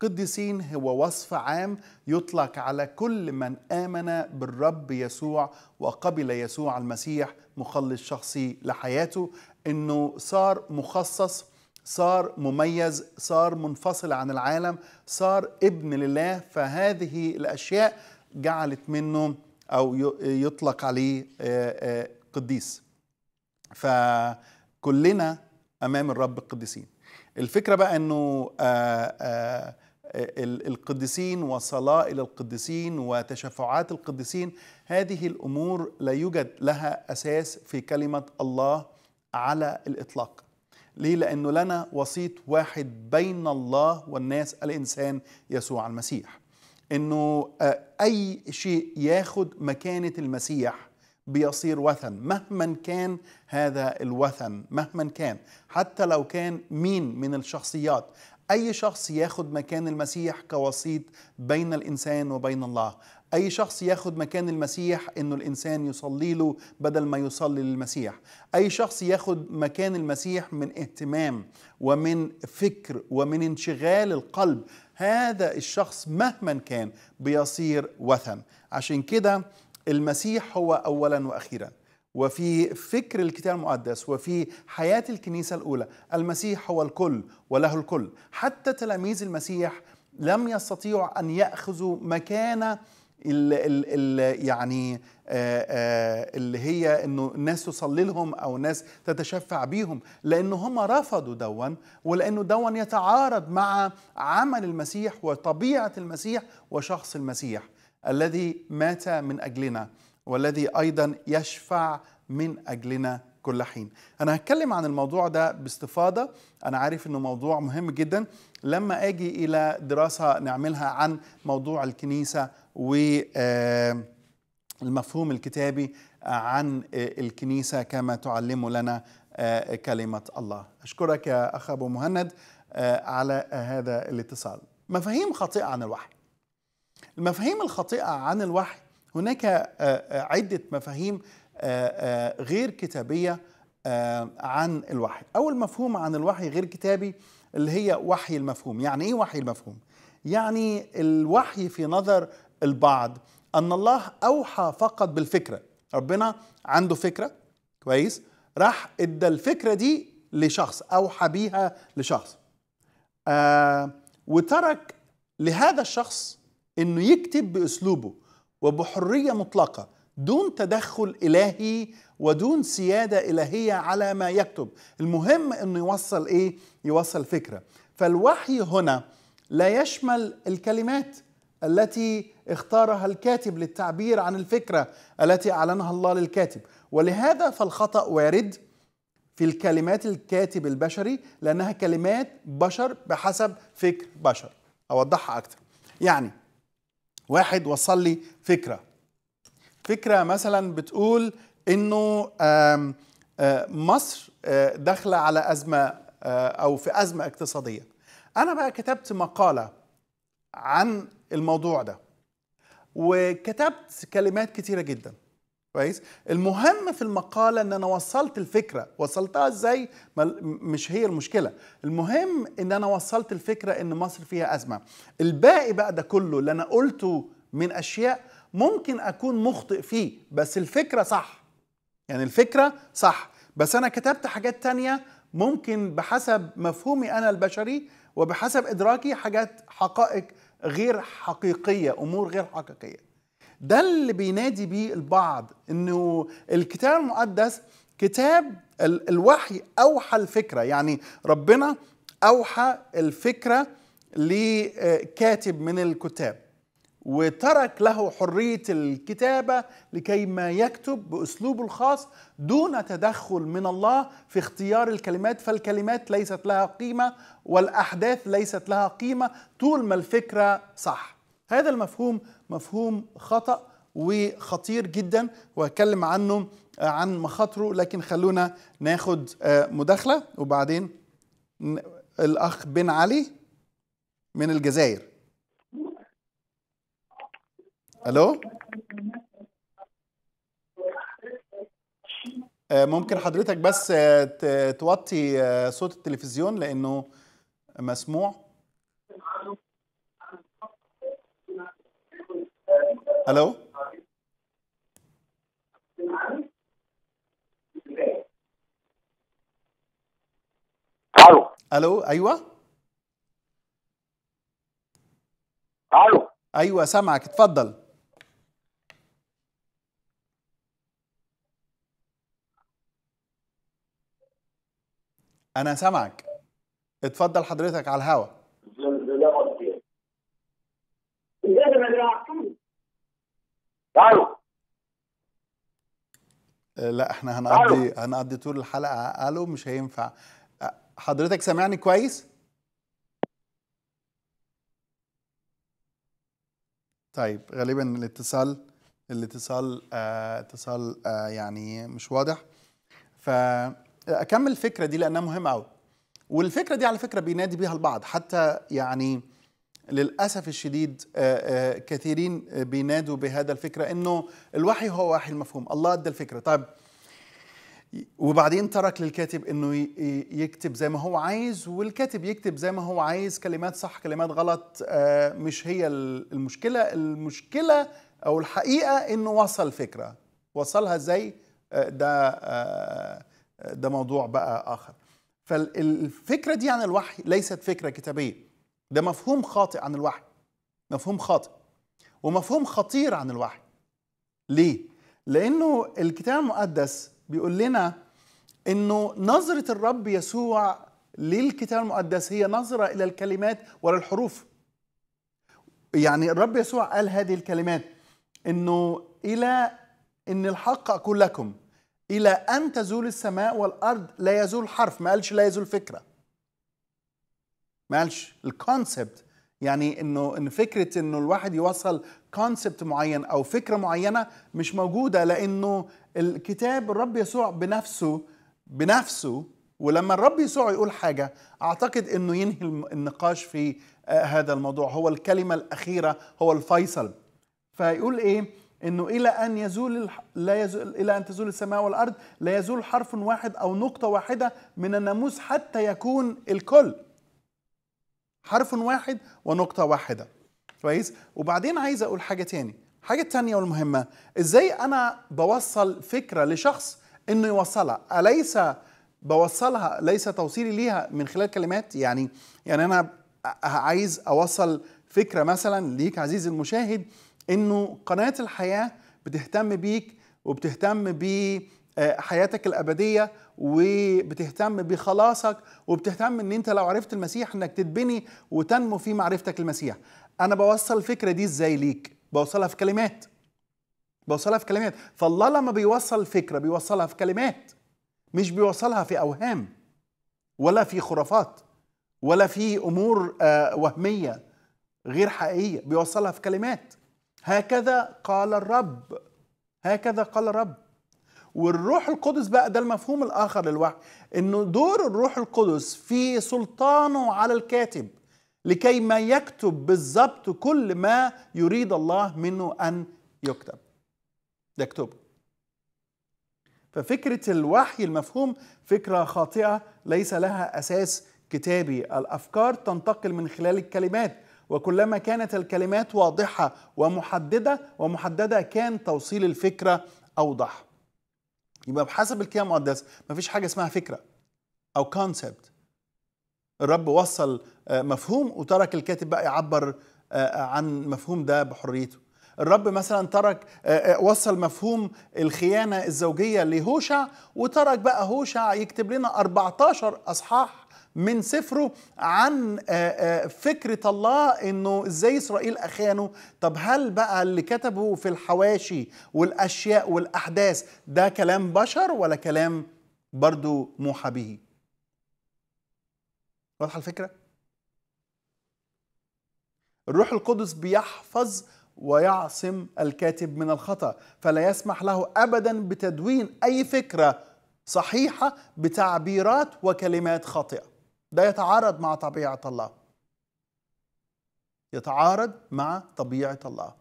قديسين هو وصف عام يطلق على كل من آمن بالرب يسوع وقبل يسوع المسيح مخلص شخصي لحياته انه صار مخصص صار مميز صار منفصل عن العالم صار ابن لله فهذه الاشياء جعلت منه او يطلق عليه قديس فكلنا امام الرب القديسين الفكره بقى انه آآ آآ آه، القديسين وصلاة إلى القديسين وتشفعات القديسين هذه الأمور لا يوجد لها أساس في كلمة الله على الإطلاق ليه؟ لأنه لنا وسيط واحد بين الله والناس الإنسان يسوع المسيح أنه آه، أي شيء ياخد مكانة المسيح بيصير وثن مهما كان هذا الوثن مهما كان حتى لو كان مين من الشخصيات أي شخص ياخد مكان المسيح كوسيط بين الإنسان وبين الله أي شخص ياخد مكان المسيح إنه الإنسان يصلي له بدل ما يصلي للمسيح أي شخص ياخد مكان المسيح من اهتمام ومن فكر ومن انشغال القلب هذا الشخص مهما كان بيصير وثن عشان كده المسيح هو أولا وأخيرا وفي فكر الكتاب المقدس وفي حياة الكنيسة الأولى المسيح هو الكل وله الكل حتى تلاميذ المسيح لم يستطيعوا أن يأخذوا مكانة الـ الـ الـ يعني اللي هي انه الناس تصلي لهم او الناس تتشفع بيهم لانه هم رفضوا دون ولانه دون يتعارض مع عمل المسيح وطبيعه المسيح وشخص المسيح الذي مات من اجلنا والذي ايضا يشفع من اجلنا كل حين. انا هتكلم عن الموضوع ده باستفاضه، انا عارف انه موضوع مهم جدا لما اجي الى دراسه نعملها عن موضوع الكنيسه والمفهوم آه، الكتابي عن آه، الكنيسه كما تعلمه لنا آه، كلمه الله. اشكرك يا اخ ابو مهند على هذا الاتصال. مفاهيم خاطئه عن الوحي. المفاهيم الخاطئه عن الوحي هناك آه، آه، عدة مفاهيم آه، غير كتابية عن الوحي أول مفهوم عن الوحي غير كتابي اللي هي وحي المفهوم يعني إيه وحي المفهوم؟ يعني الوحي في نظر البعض أن الله أوحى فقط بالفكرة ربنا عنده فكرة كويس راح ادى الفكرة دي لشخص أوحى بيها لشخص آه وترك لهذا الشخص انه يكتب باسلوبه وبحريه مطلقه دون تدخل الهي ودون سياده الهيه على ما يكتب المهم انه يوصل ايه يوصل فكره فالوحي هنا لا يشمل الكلمات التي اختارها الكاتب للتعبير عن الفكره التي اعلنها الله للكاتب ولهذا فالخطا وارد في الكلمات الكاتب البشري لانها كلمات بشر بحسب فكر بشر اوضحها اكثر يعني واحد وصل لي فكره فكره مثلا بتقول انه مصر داخله على ازمه او في ازمه اقتصاديه انا بقى كتبت مقاله عن الموضوع ده وكتبت كلمات كتيره جدا كويس المهم في المقاله ان انا وصلت الفكره وصلتها ازاي مش هي المشكله المهم ان انا وصلت الفكره ان مصر فيها ازمه الباقي بقى ده كله اللي انا قلته من اشياء ممكن اكون مخطئ فيه بس الفكره صح يعني الفكره صح بس انا كتبت حاجات تانية ممكن بحسب مفهومي انا البشري وبحسب ادراكي حاجات حقائق غير حقيقيه امور غير حقيقيه ده اللي بينادي بيه البعض انه الكتاب المقدس كتاب الوحي اوحى الفكره يعني ربنا اوحى الفكره لكاتب من الكتاب وترك له حريه الكتابه لكي ما يكتب باسلوبه الخاص دون تدخل من الله في اختيار الكلمات فالكلمات ليست لها قيمه والاحداث ليست لها قيمه طول ما الفكره صح. هذا المفهوم مفهوم خطا وخطير جدا وهتكلم عنه عن مخاطره لكن خلونا ناخد آه، مداخله وبعدين الاخ بن علي من الجزائر الو آه، ممكن حضرتك بس آه، توطي آه، صوت التلفزيون لانه مسموع الو الو الو ايوه الو ايوه سامعك اتفضل انا سامعك اتفضل حضرتك على الهوا آه، لا احنا هنقضي هنقضي طول الحلقه الو مش هينفع حضرتك سامعني كويس طيب غالبا الاتصال الاتصال آه اتصال آه يعني مش واضح ف اكمل الفكره دي لانها مهمه قوي والفكره دي على فكره بينادي بيها البعض حتى يعني للاسف الشديد آه، آه، كثيرين بينادوا بهذا الفكره انه الوحي هو وحي المفهوم الله ادى الفكره طيب وبعدين ترك للكاتب انه يكتب زي ما هو عايز والكاتب يكتب زي ما هو عايز كلمات صح كلمات غلط آه، مش هي المشكله المشكله او الحقيقه انه وصل فكره وصلها ازاي ده ده موضوع بقى آخر فالفكرة دي عن الوحي ليست فكرة كتابية ده مفهوم خاطئ عن الوحي مفهوم خاطئ ومفهوم خطير عن الوحي ليه؟ لأنه الكتاب المقدس بيقول لنا أنه نظرة الرب يسوع للكتاب المقدس هي نظرة إلى الكلمات ولا الحروف يعني الرب يسوع قال هذه الكلمات أنه إلى أن الحق أقول لكم إلى أن تزول السماء والأرض لا يزول حرف ما قالش لا يزول فكرة ما قالش الكونسبت يعني انه ان فكره انه الواحد يوصل كونسبت معين او فكره معينه مش موجوده لانه الكتاب الرب يسوع بنفسه بنفسه ولما الرب يسوع يقول حاجه اعتقد انه ينهي النقاش في آه، هذا الموضوع هو الكلمه الاخيره هو الفيصل فيقول ايه انه الى ان يزول لا يزول الى ان تزول السماء والارض لا يزول حرف واحد او نقطه واحده من الناموس حتى يكون الكل حرف واحد ونقطه واحده كويس وبعدين عايز اقول حاجه تاني حاجه تانية والمهمه ازاي انا بوصل فكره لشخص انه يوصلها اليس بوصلها ليس توصيلي ليها من خلال كلمات يعني يعني انا عايز اوصل فكره مثلا ليك عزيزي المشاهد انه قناه الحياه بتهتم بيك وبتهتم بحياتك الابديه وبتهتم بخلاصك وبتهتم ان انت لو عرفت المسيح انك تتبني وتنمو في معرفتك المسيح انا بوصل الفكره دي ازاي ليك بوصلها في كلمات بوصلها في كلمات فالله لما بيوصل فكره بيوصلها في كلمات مش بيوصلها في اوهام ولا في خرافات ولا في امور آه، وهميه غير حقيقيه بيوصلها في كلمات هكذا قال الرب هكذا قال الرب والروح القدس بقى ده المفهوم الاخر للوحي انه دور الروح القدس في سلطانه على الكاتب لكي ما يكتب بالضبط كل ما يريد الله منه ان يكتب يكتبه ففكره الوحي المفهوم فكره خاطئه ليس لها اساس كتابي الافكار تنتقل من خلال الكلمات وكلما كانت الكلمات واضحه ومحدده ومحدده كان توصيل الفكره اوضح يبقى بحسب الكتاب المقدس مفيش حاجه اسمها فكره او كونسبت الرب وصل آه، مفهوم وترك الكاتب بقى يعبر آه، عن مفهوم ده بحريته الرب مثلا ترك آه، وصل مفهوم الخيانه الزوجيه لهوشع وترك بقى هوشع يكتب لنا 14 اصحاح من سفره عن آه، آه، فكرة الله انه ازاي اسرائيل اخانه طب هل بقى اللي كتبه في الحواشي والاشياء والاحداث ده كلام بشر ولا كلام برضو موحى به واضحة الفكرة؟ الروح القدس بيحفظ ويعصم الكاتب من الخطأ فلا يسمح له أبدا بتدوين أي فكرة صحيحة بتعبيرات وكلمات خاطئة ده يتعارض مع طبيعة الله يتعارض مع طبيعة الله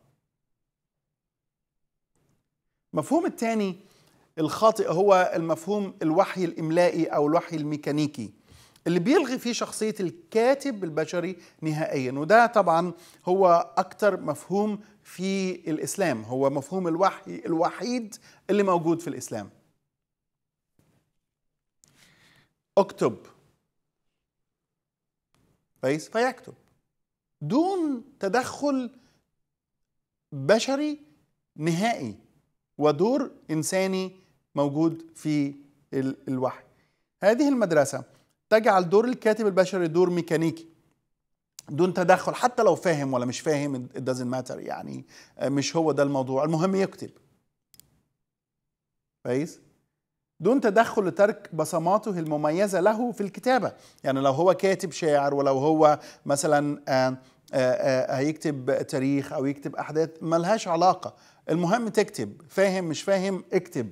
المفهوم الثاني الخاطئ هو المفهوم الوحي الإملائي أو الوحي الميكانيكي اللي بيلغي فيه شخصية الكاتب البشري نهائيا وده طبعا هو أكتر مفهوم في الإسلام هو مفهوم الوحي الوحيد اللي موجود في الإسلام اكتب كويس فيكتب دون تدخل بشري نهائي ودور انساني موجود في الوحي هذه المدرسه تجعل دور الكاتب البشري دور ميكانيكي دون تدخل حتى لو فاهم ولا مش فاهم it doesn't matter يعني آه، مش هو ده الموضوع المهم يكتب كويس دون تدخل لترك بصماته المميزة له في الكتابة يعني لو هو كاتب شاعر ولو هو مثلا آه، آه، آه، هيكتب تاريخ أو يكتب أحداث ملهاش علاقة المهم تكتب فاهم مش فاهم اكتب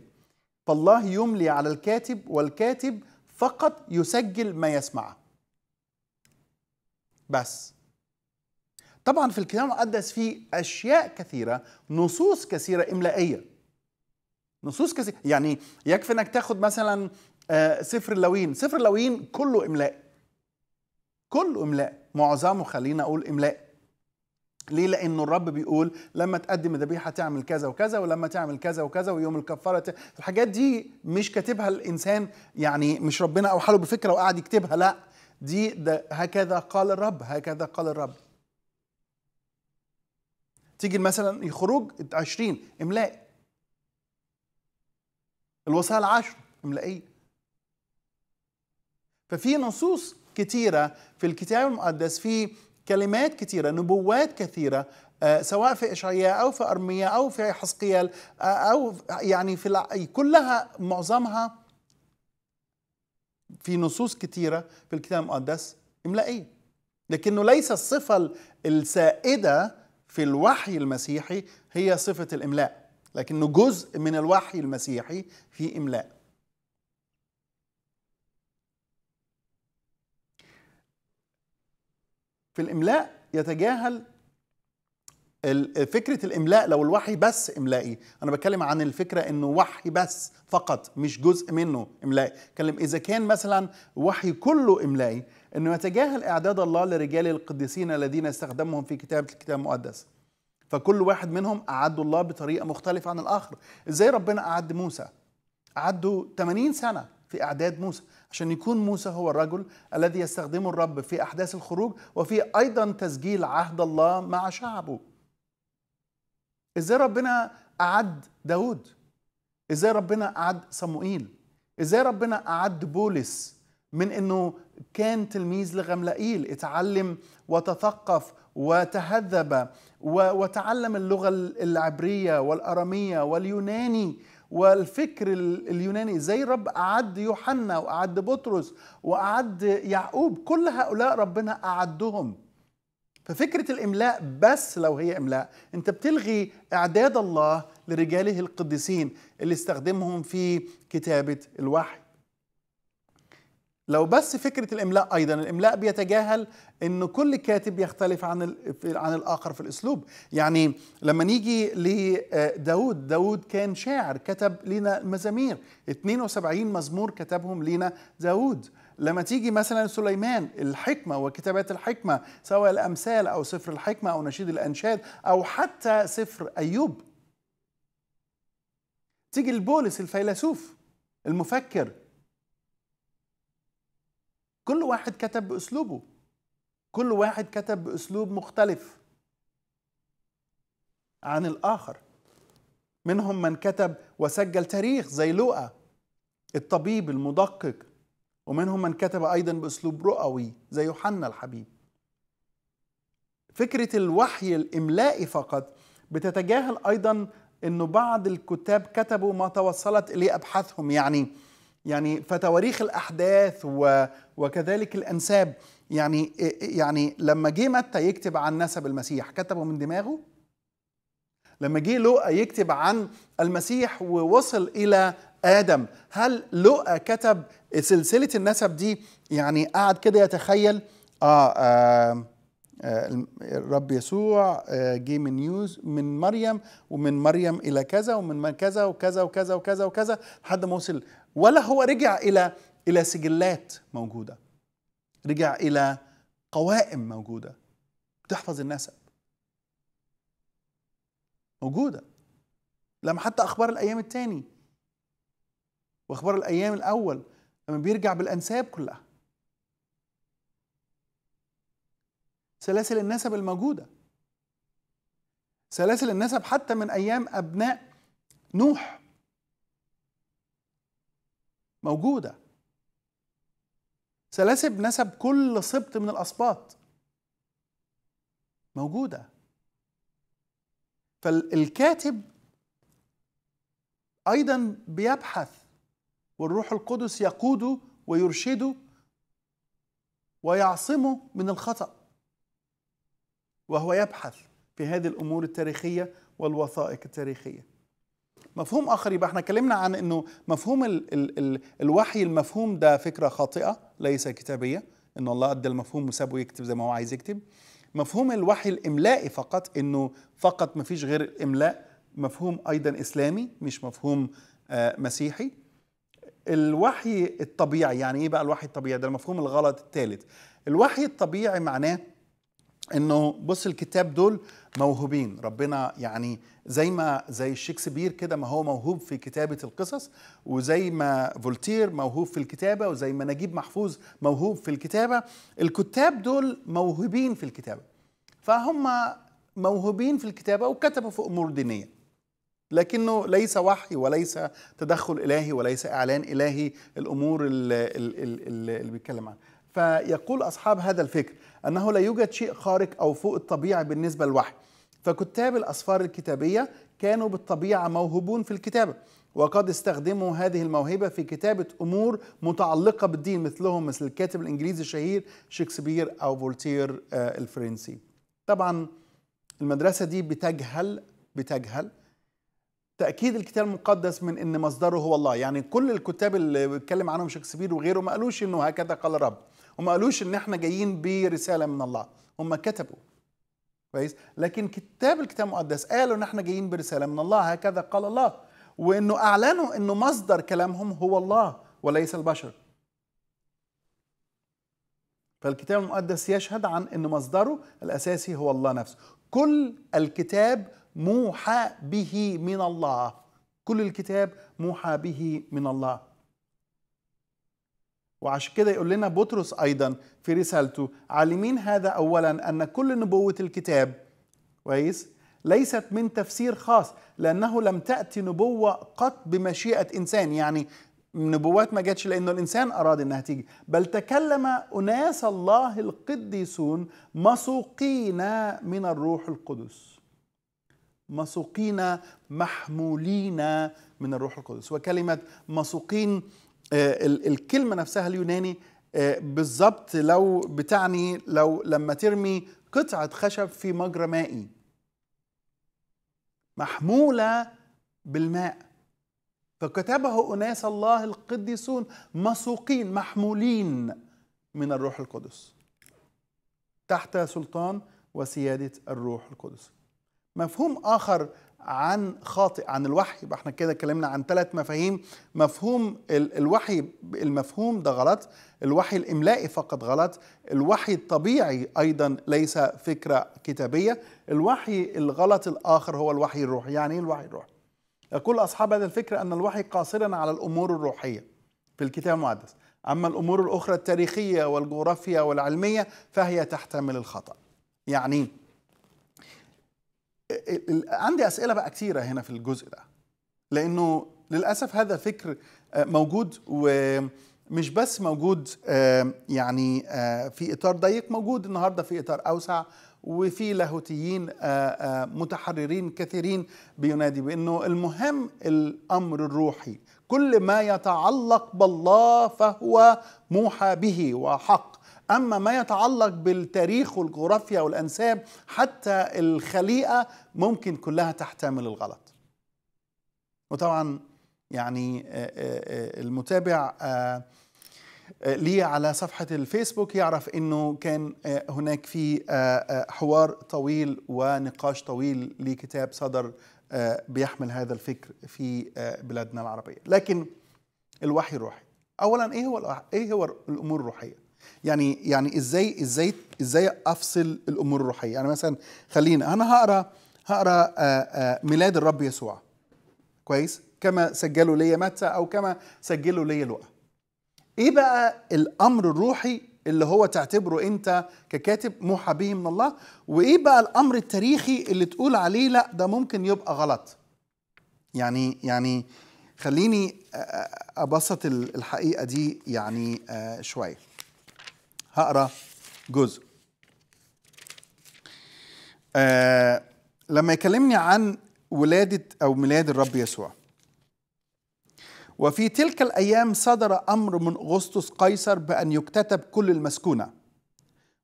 فالله يملي على الكاتب والكاتب فقط يسجل ما يسمعه بس طبعا في الكتاب المقدس في أشياء كثيرة نصوص كثيرة إملائية نصوص كثير يعني يكفي انك تاخد مثلا آه، سفر اللوين سفر اللوين كله املاء كله املاء معظمه خلينا اقول املاء ليه لانه الرب بيقول لما تقدم الذبيحه تعمل كذا وكذا ولما تعمل كذا وكذا ويوم الكفاره الحاجات دي مش كاتبها الانسان يعني مش ربنا حاله بفكره وقعد يكتبها لا دي ده هكذا قال الرب هكذا قال الرب تيجي مثلا خروج 20 املاء الوصايا العشر املائيه ففي نصوص كثيره في الكتاب المقدس في كلمات كثيره نبوات كثيره آه، سواء في اشعياء او في ارميا او في حسقيال آه، او يعني في كلها معظمها في نصوص كثيره في الكتاب المقدس املائيه لكنه ليس الصفه السائده في الوحي المسيحي هي صفه الاملاء لكنه جزء من الوحي المسيحي في إملاء في الإملاء يتجاهل فكرة الإملاء لو الوحي بس إملائي أنا بتكلم عن الفكرة أنه وحي بس فقط مش جزء منه إملائي بتكلم إذا كان مثلا وحي كله إملائي أنه يتجاهل إعداد الله لرجال القديسين الذين استخدمهم في كتابة الكتاب المقدس فكل واحد منهم أعدوا الله بطريقة مختلفة عن الآخر إزاي ربنا أعد موسى أعده 80 سنة في إعداد موسى عشان يكون موسى هو الرجل الذي يستخدمه الرب في أحداث الخروج وفي أيضا تسجيل عهد الله مع شعبه إزاي ربنا أعد داود إزاي ربنا أعد صموئيل إزاي ربنا أعد بولس من انه كان تلميذ لغملائيل اتعلم وتثقف وتهذب وتعلم اللغة العبرية والأرامية واليوناني والفكر اليوناني زي رب أعد يوحنا وأعد بطرس وأعد يعقوب كل هؤلاء ربنا أعدهم ففكرة الإملاء بس لو هي إملاء أنت بتلغي إعداد الله لرجاله القديسين اللي استخدمهم في كتابة الوحي لو بس فكره الاملاء ايضا الاملاء بيتجاهل ان كل كاتب يختلف عن عن الاخر في الاسلوب يعني لما نيجي لداود آه، داود كان شاعر كتب لنا مزامير 72 مزمور كتبهم لنا داود لما تيجي مثلا سليمان الحكمة وكتابات الحكمة سواء الأمثال أو سفر الحكمة أو نشيد الأنشاد أو حتى سفر أيوب تيجي لبولس الفيلسوف المفكر كل واحد كتب باسلوبه كل واحد كتب باسلوب مختلف عن الاخر منهم من كتب وسجل تاريخ زي لوقا الطبيب المدقق ومنهم من كتب ايضا باسلوب رؤوي زي يوحنا الحبيب فكره الوحي الاملائي فقط بتتجاهل ايضا انه بعض الكتاب كتبوا ما توصلت اليه ابحاثهم يعني يعني فتواريخ الاحداث وكذلك الانساب يعني يعني لما جه متى يكتب عن نسب المسيح كتبه من دماغه لما جه لوقا يكتب عن المسيح ووصل الى ادم هل لوقا كتب سلسله النسب دي يعني قعد كده يتخيل اه, آه, آه، الرب يسوع آه، جه من يوز من مريم ومن مريم الى كذا ومن كذا وكذا وكذا وكذا وكذا لحد ما وصل ولا هو رجع الى الى سجلات موجوده رجع الى قوائم موجوده بتحفظ النسب موجوده لما حتى اخبار الايام الثاني واخبار الايام الاول لما بيرجع بالانساب كلها سلاسل النسب الموجوده سلاسل النسب حتى من ايام ابناء نوح موجودة سلاسب نسب كل سبط من الأسباط موجودة فالكاتب أيضا بيبحث والروح القدس يقوده ويرشده ويعصمه من الخطأ وهو يبحث في هذه الأمور التاريخية والوثائق التاريخيه مفهوم اخر يبقى احنا اتكلمنا عن انه مفهوم الـ الـ الـ الوحي المفهوم ده فكره خاطئه ليس كتابيه ان الله ادى المفهوم وسابه يكتب زي ما هو عايز يكتب مفهوم الوحي الاملائي فقط انه فقط مفيش غير الاملاء مفهوم ايضا اسلامي مش مفهوم آه مسيحي الوحي الطبيعي يعني ايه بقى الوحي الطبيعي ده المفهوم الغلط الثالث الوحي الطبيعي معناه انه بص الكتاب دول موهوبين ربنا يعني زي ما زي شكسبير كده ما هو موهوب في كتابة القصص وزي ما فولتير موهوب في الكتابة وزي ما نجيب محفوظ موهوب في الكتابة الكتاب دول موهوبين في الكتابة فهم موهوبين في الكتابة وكتبوا في أمور دينية لكنه ليس وحي وليس تدخل إلهي وليس إعلان إلهي الأمور اللي, اللي بيتكلم عنها فيقول أصحاب هذا الفكر أنه لا يوجد شيء خارق أو فوق الطبيعة بالنسبة للوحي فكتاب الأسفار الكتابية كانوا بالطبيعة موهوبون في الكتابة وقد استخدموا هذه الموهبة في كتابة أمور متعلقة بالدين مثلهم مثل الكاتب الإنجليزي الشهير شكسبير أو فولتير آه، الفرنسي طبعا المدرسة دي بتجهل بتجهل تأكيد الكتاب المقدس من إن مصدره هو الله يعني كل الكتاب اللي بيتكلم عنهم شكسبير وغيره ما قالوش إنه هكذا قال رب هم قالوش ان احنا جايين برساله من الله هم كتبوا كويس لكن كتاب الكتاب المقدس قالوا ان احنا جايين برساله من الله هكذا قال الله وانه اعلنوا انه مصدر كلامهم هو الله وليس البشر فالكتاب المقدس يشهد عن ان مصدره الاساسي هو الله نفسه كل الكتاب موحى به من الله كل الكتاب موحى به من الله وعشان كده يقول لنا بطرس أيضا في رسالته عالمين هذا أولا أن كل نبوة الكتاب كويس ليست من تفسير خاص لأنه لم تأتي نبوة قط بمشيئة إنسان يعني نبوات ما جاتش لأنه الإنسان أراد أنها تيجي بل تكلم أناس الله القديسون مسوقين من الروح القدس مسوقين محمولين من الروح القدس وكلمة مسوقين آه، الكلمة نفسها اليوناني آه، بالظبط لو بتعني لو لما ترمي قطعة خشب في مجرى مائي محمولة بالماء فكتبه أناس الله القديسون مسوقين محمولين من الروح القدس تحت سلطان وسيادة الروح القدس مفهوم آخر عن خاطئ عن الوحي يبقى احنا كده اتكلمنا عن ثلاث مفاهيم مفهوم ال الوحي المفهوم ده غلط الوحي الاملائي فقط غلط الوحي الطبيعي ايضا ليس فكره كتابيه الوحي الغلط الاخر هو الوحي الروحي يعني ايه الوحي الروحي يقول اصحاب هذا الفكره ان الوحي قاصرا على الامور الروحيه في الكتاب المقدس اما الامور الاخرى التاريخيه والجغرافيه والعلميه فهي تحتمل الخطا يعني عندي اسئله بقى كثيره هنا في الجزء ده لانه للاسف هذا فكر آه، موجود ومش بس موجود يعني آه، في اطار ضيق موجود النهارده في اطار اوسع وفي لاهوتيين آه، متحررين كثيرين بينادي بانه المهم الامر الروحي كل ما يتعلق بالله فهو موحى به وحق أما ما يتعلق بالتاريخ والجغرافيا والأنساب حتى الخليقة ممكن كلها تحتمل الغلط وطبعا يعني آه، آه، المتابع آه، لي على صفحة الفيسبوك يعرف أنه كان هناك في حوار طويل ونقاش طويل لكتاب صدر بيحمل هذا الفكر في بلادنا العربية لكن الوحي الروحي أولا إيه هو, إيه هو الأمور الروحية يعني يعني ازاي ازاي ازاي افصل الامور الروحيه يعني مثلا خلينا انا هقرا هقرا آه، آه، ميلاد الرب يسوع كويس كما سجلوا لي متى او كما سجلوا لي لؤى ايه بقى الامر الروحي اللي هو تعتبره انت ككاتب موحى به من الله وايه بقى الامر التاريخي اللي تقول عليه لا ده ممكن يبقى غلط يعني يعني خليني آه، ابسط الحقيقه دي يعني شويه هقرا جزء آه لما يكلمني عن ولادة أو ميلاد الرب يسوع وفي تلك الأيام صدر أمر من أغسطس قيصر بأن يكتتب كل المسكونة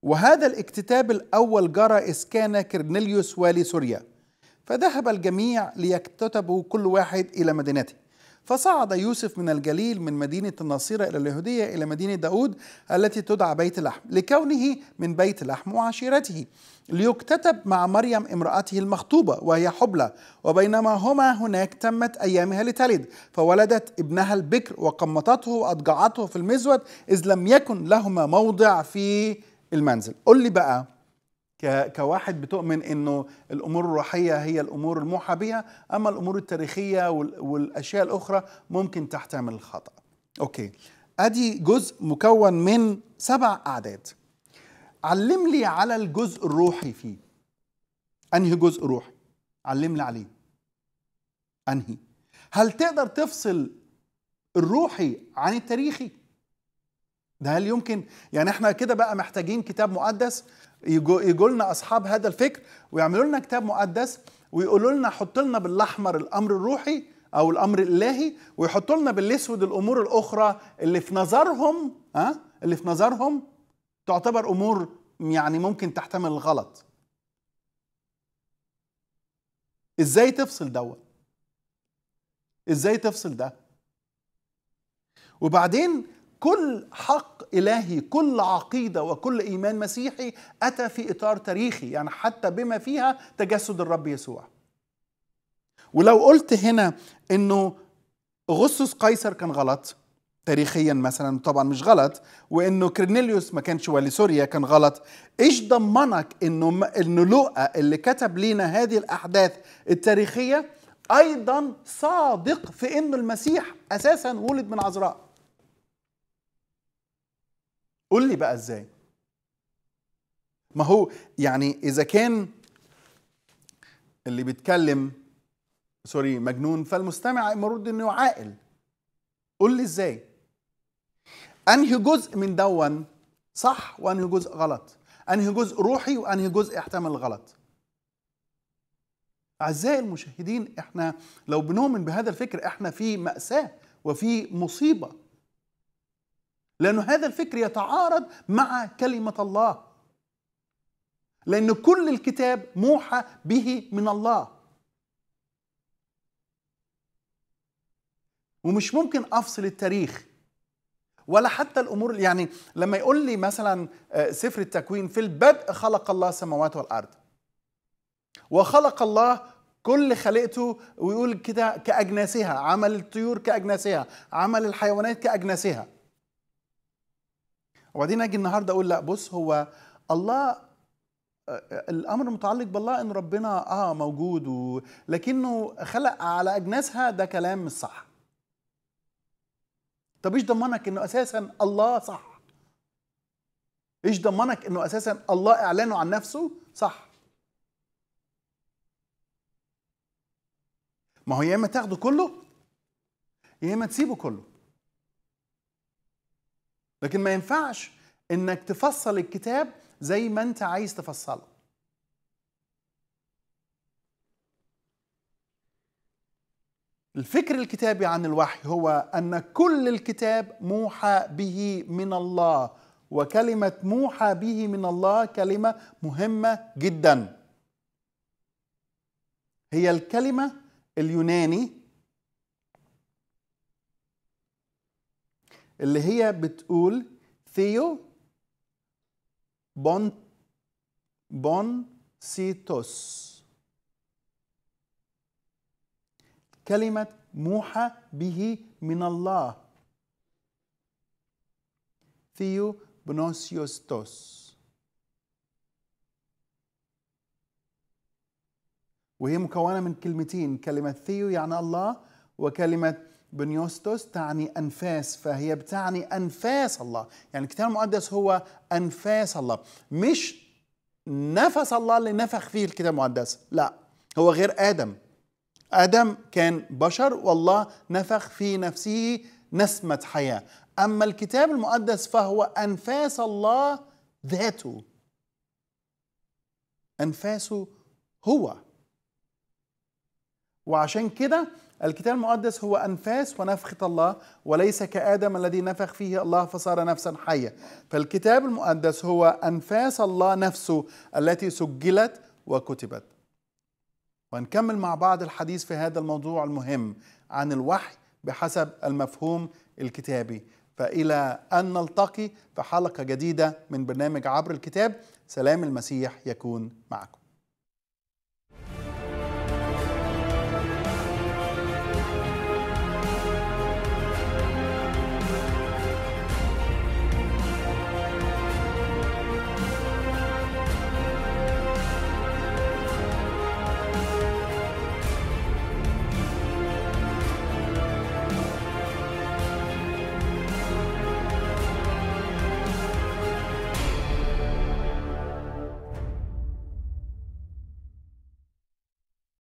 وهذا الاكتتاب الأول جرى إسكان كرنيليوس والي سوريا فذهب الجميع ليكتتبوا كل واحد إلى مدينته فصعد يوسف من الجليل من مدينة الناصرة إلى اليهودية إلى مدينة داود التي تدعى بيت لحم لكونه من بيت لحم وعشيرته ليكتتب مع مريم امرأته المخطوبة وهي حبلى وبينما هما هناك تمت أيامها لتلد فولدت ابنها البكر وقمطته وأضجعته في المزود إذ لم يكن لهما موضع في المنزل قل لي بقى كواحد بتؤمن انه الامور الروحيه هي الامور الموحى بها اما الامور التاريخيه والاشياء الاخرى ممكن تحتمل الخطا اوكي ادي جزء مكون من سبع اعداد علم لي على الجزء الروحي فيه انهي جزء روحي علم لي عليه انهي هل تقدر تفصل الروحي عن التاريخي ده هل يمكن يعني احنا كده بقى محتاجين كتاب مقدس يجوا لنا اصحاب هذا الفكر ويعملوا لنا كتاب مقدس ويقولوا لنا حط لنا بالاحمر الامر الروحي او الامر الالهي ويحطوا لنا بالاسود الامور الاخرى اللي في نظرهم ها اللي في نظرهم تعتبر امور يعني ممكن تحتمل الغلط ازاي تفصل دوت ازاي تفصل ده وبعدين كل حق إلهي كل عقيدة وكل إيمان مسيحي أتى في إطار تاريخي يعني حتى بما فيها تجسد الرب يسوع ولو قلت هنا أنه أغسطس قيصر كان غلط تاريخيا مثلا طبعا مش غلط وانه كرنيليوس ما كانش والي سوريا كان غلط ايش ضمنك انه انه لوقا اللي كتب لنا هذه الاحداث التاريخيه ايضا صادق في انه المسيح اساسا ولد من عذراء قول لي بقى ازاي ما هو يعني اذا كان اللي بيتكلم سوري مجنون فالمستمع المفروض انه عاقل قول لي ازاي انهي جزء من دون صح وانهي جزء غلط انهي جزء روحي وانهي جزء يحتمل غلط اعزائي المشاهدين احنا لو بنؤمن بهذا الفكر احنا في ماساه وفي مصيبه لأن هذا الفكر يتعارض مع كلمة الله لأن كل الكتاب موحى به من الله ومش ممكن أفصل التاريخ ولا حتى الأمور يعني لما يقول لي مثلا آه، سفر التكوين في البدء خلق الله السماوات والأرض وخلق الله كل خلقته ويقول كده كأجناسها عمل الطيور كأجناسها عمل الحيوانات كأجناسها وبعدين اجي النهارده اقول لا بص هو الله الامر متعلق بالله ان ربنا اه موجود ولكنه لكنه خلق على اجناسها ده كلام مش صح طب ايش ضمنك انه اساسا الله صح ايش ضمنك انه اساسا الله اعلانه عن نفسه صح ما هو يا اما تاخده كله يا اما تسيبه كله لكن ما ينفعش انك تفصل الكتاب زي ما انت عايز تفصله الفكر الكتابي عن الوحي هو ان كل الكتاب موحى به من الله وكلمه موحى به من الله كلمه مهمه جدا هي الكلمه اليوناني اللي هي بتقول ثيو بون بون سيتوس كلمة موحى به من الله ثيو بنوسيوستوس وهي مكونة من كلمتين كلمة ثيو يعني الله وكلمة بنيوستوس تعني أنفاس فهي بتعني أنفاس الله يعني الكتاب المقدس هو أنفاس الله مش نفس الله اللي نفخ فيه الكتاب المقدس لا هو غير آدم آدم كان بشر والله نفخ في نفسه نسمة حياة أما الكتاب المقدس فهو أنفاس الله ذاته أنفاسه هو وعشان كده الكتاب المقدس هو أنفاس ونفخة الله وليس كآدم الذي نفخ فيه الله فصار نفسا حية فالكتاب المقدس هو أنفاس الله نفسه التي سجلت وكتبت ونكمل مع بعض الحديث في هذا الموضوع المهم عن الوحي بحسب المفهوم الكتابي فإلى أن نلتقي في حلقة جديدة من برنامج عبر الكتاب سلام المسيح يكون معكم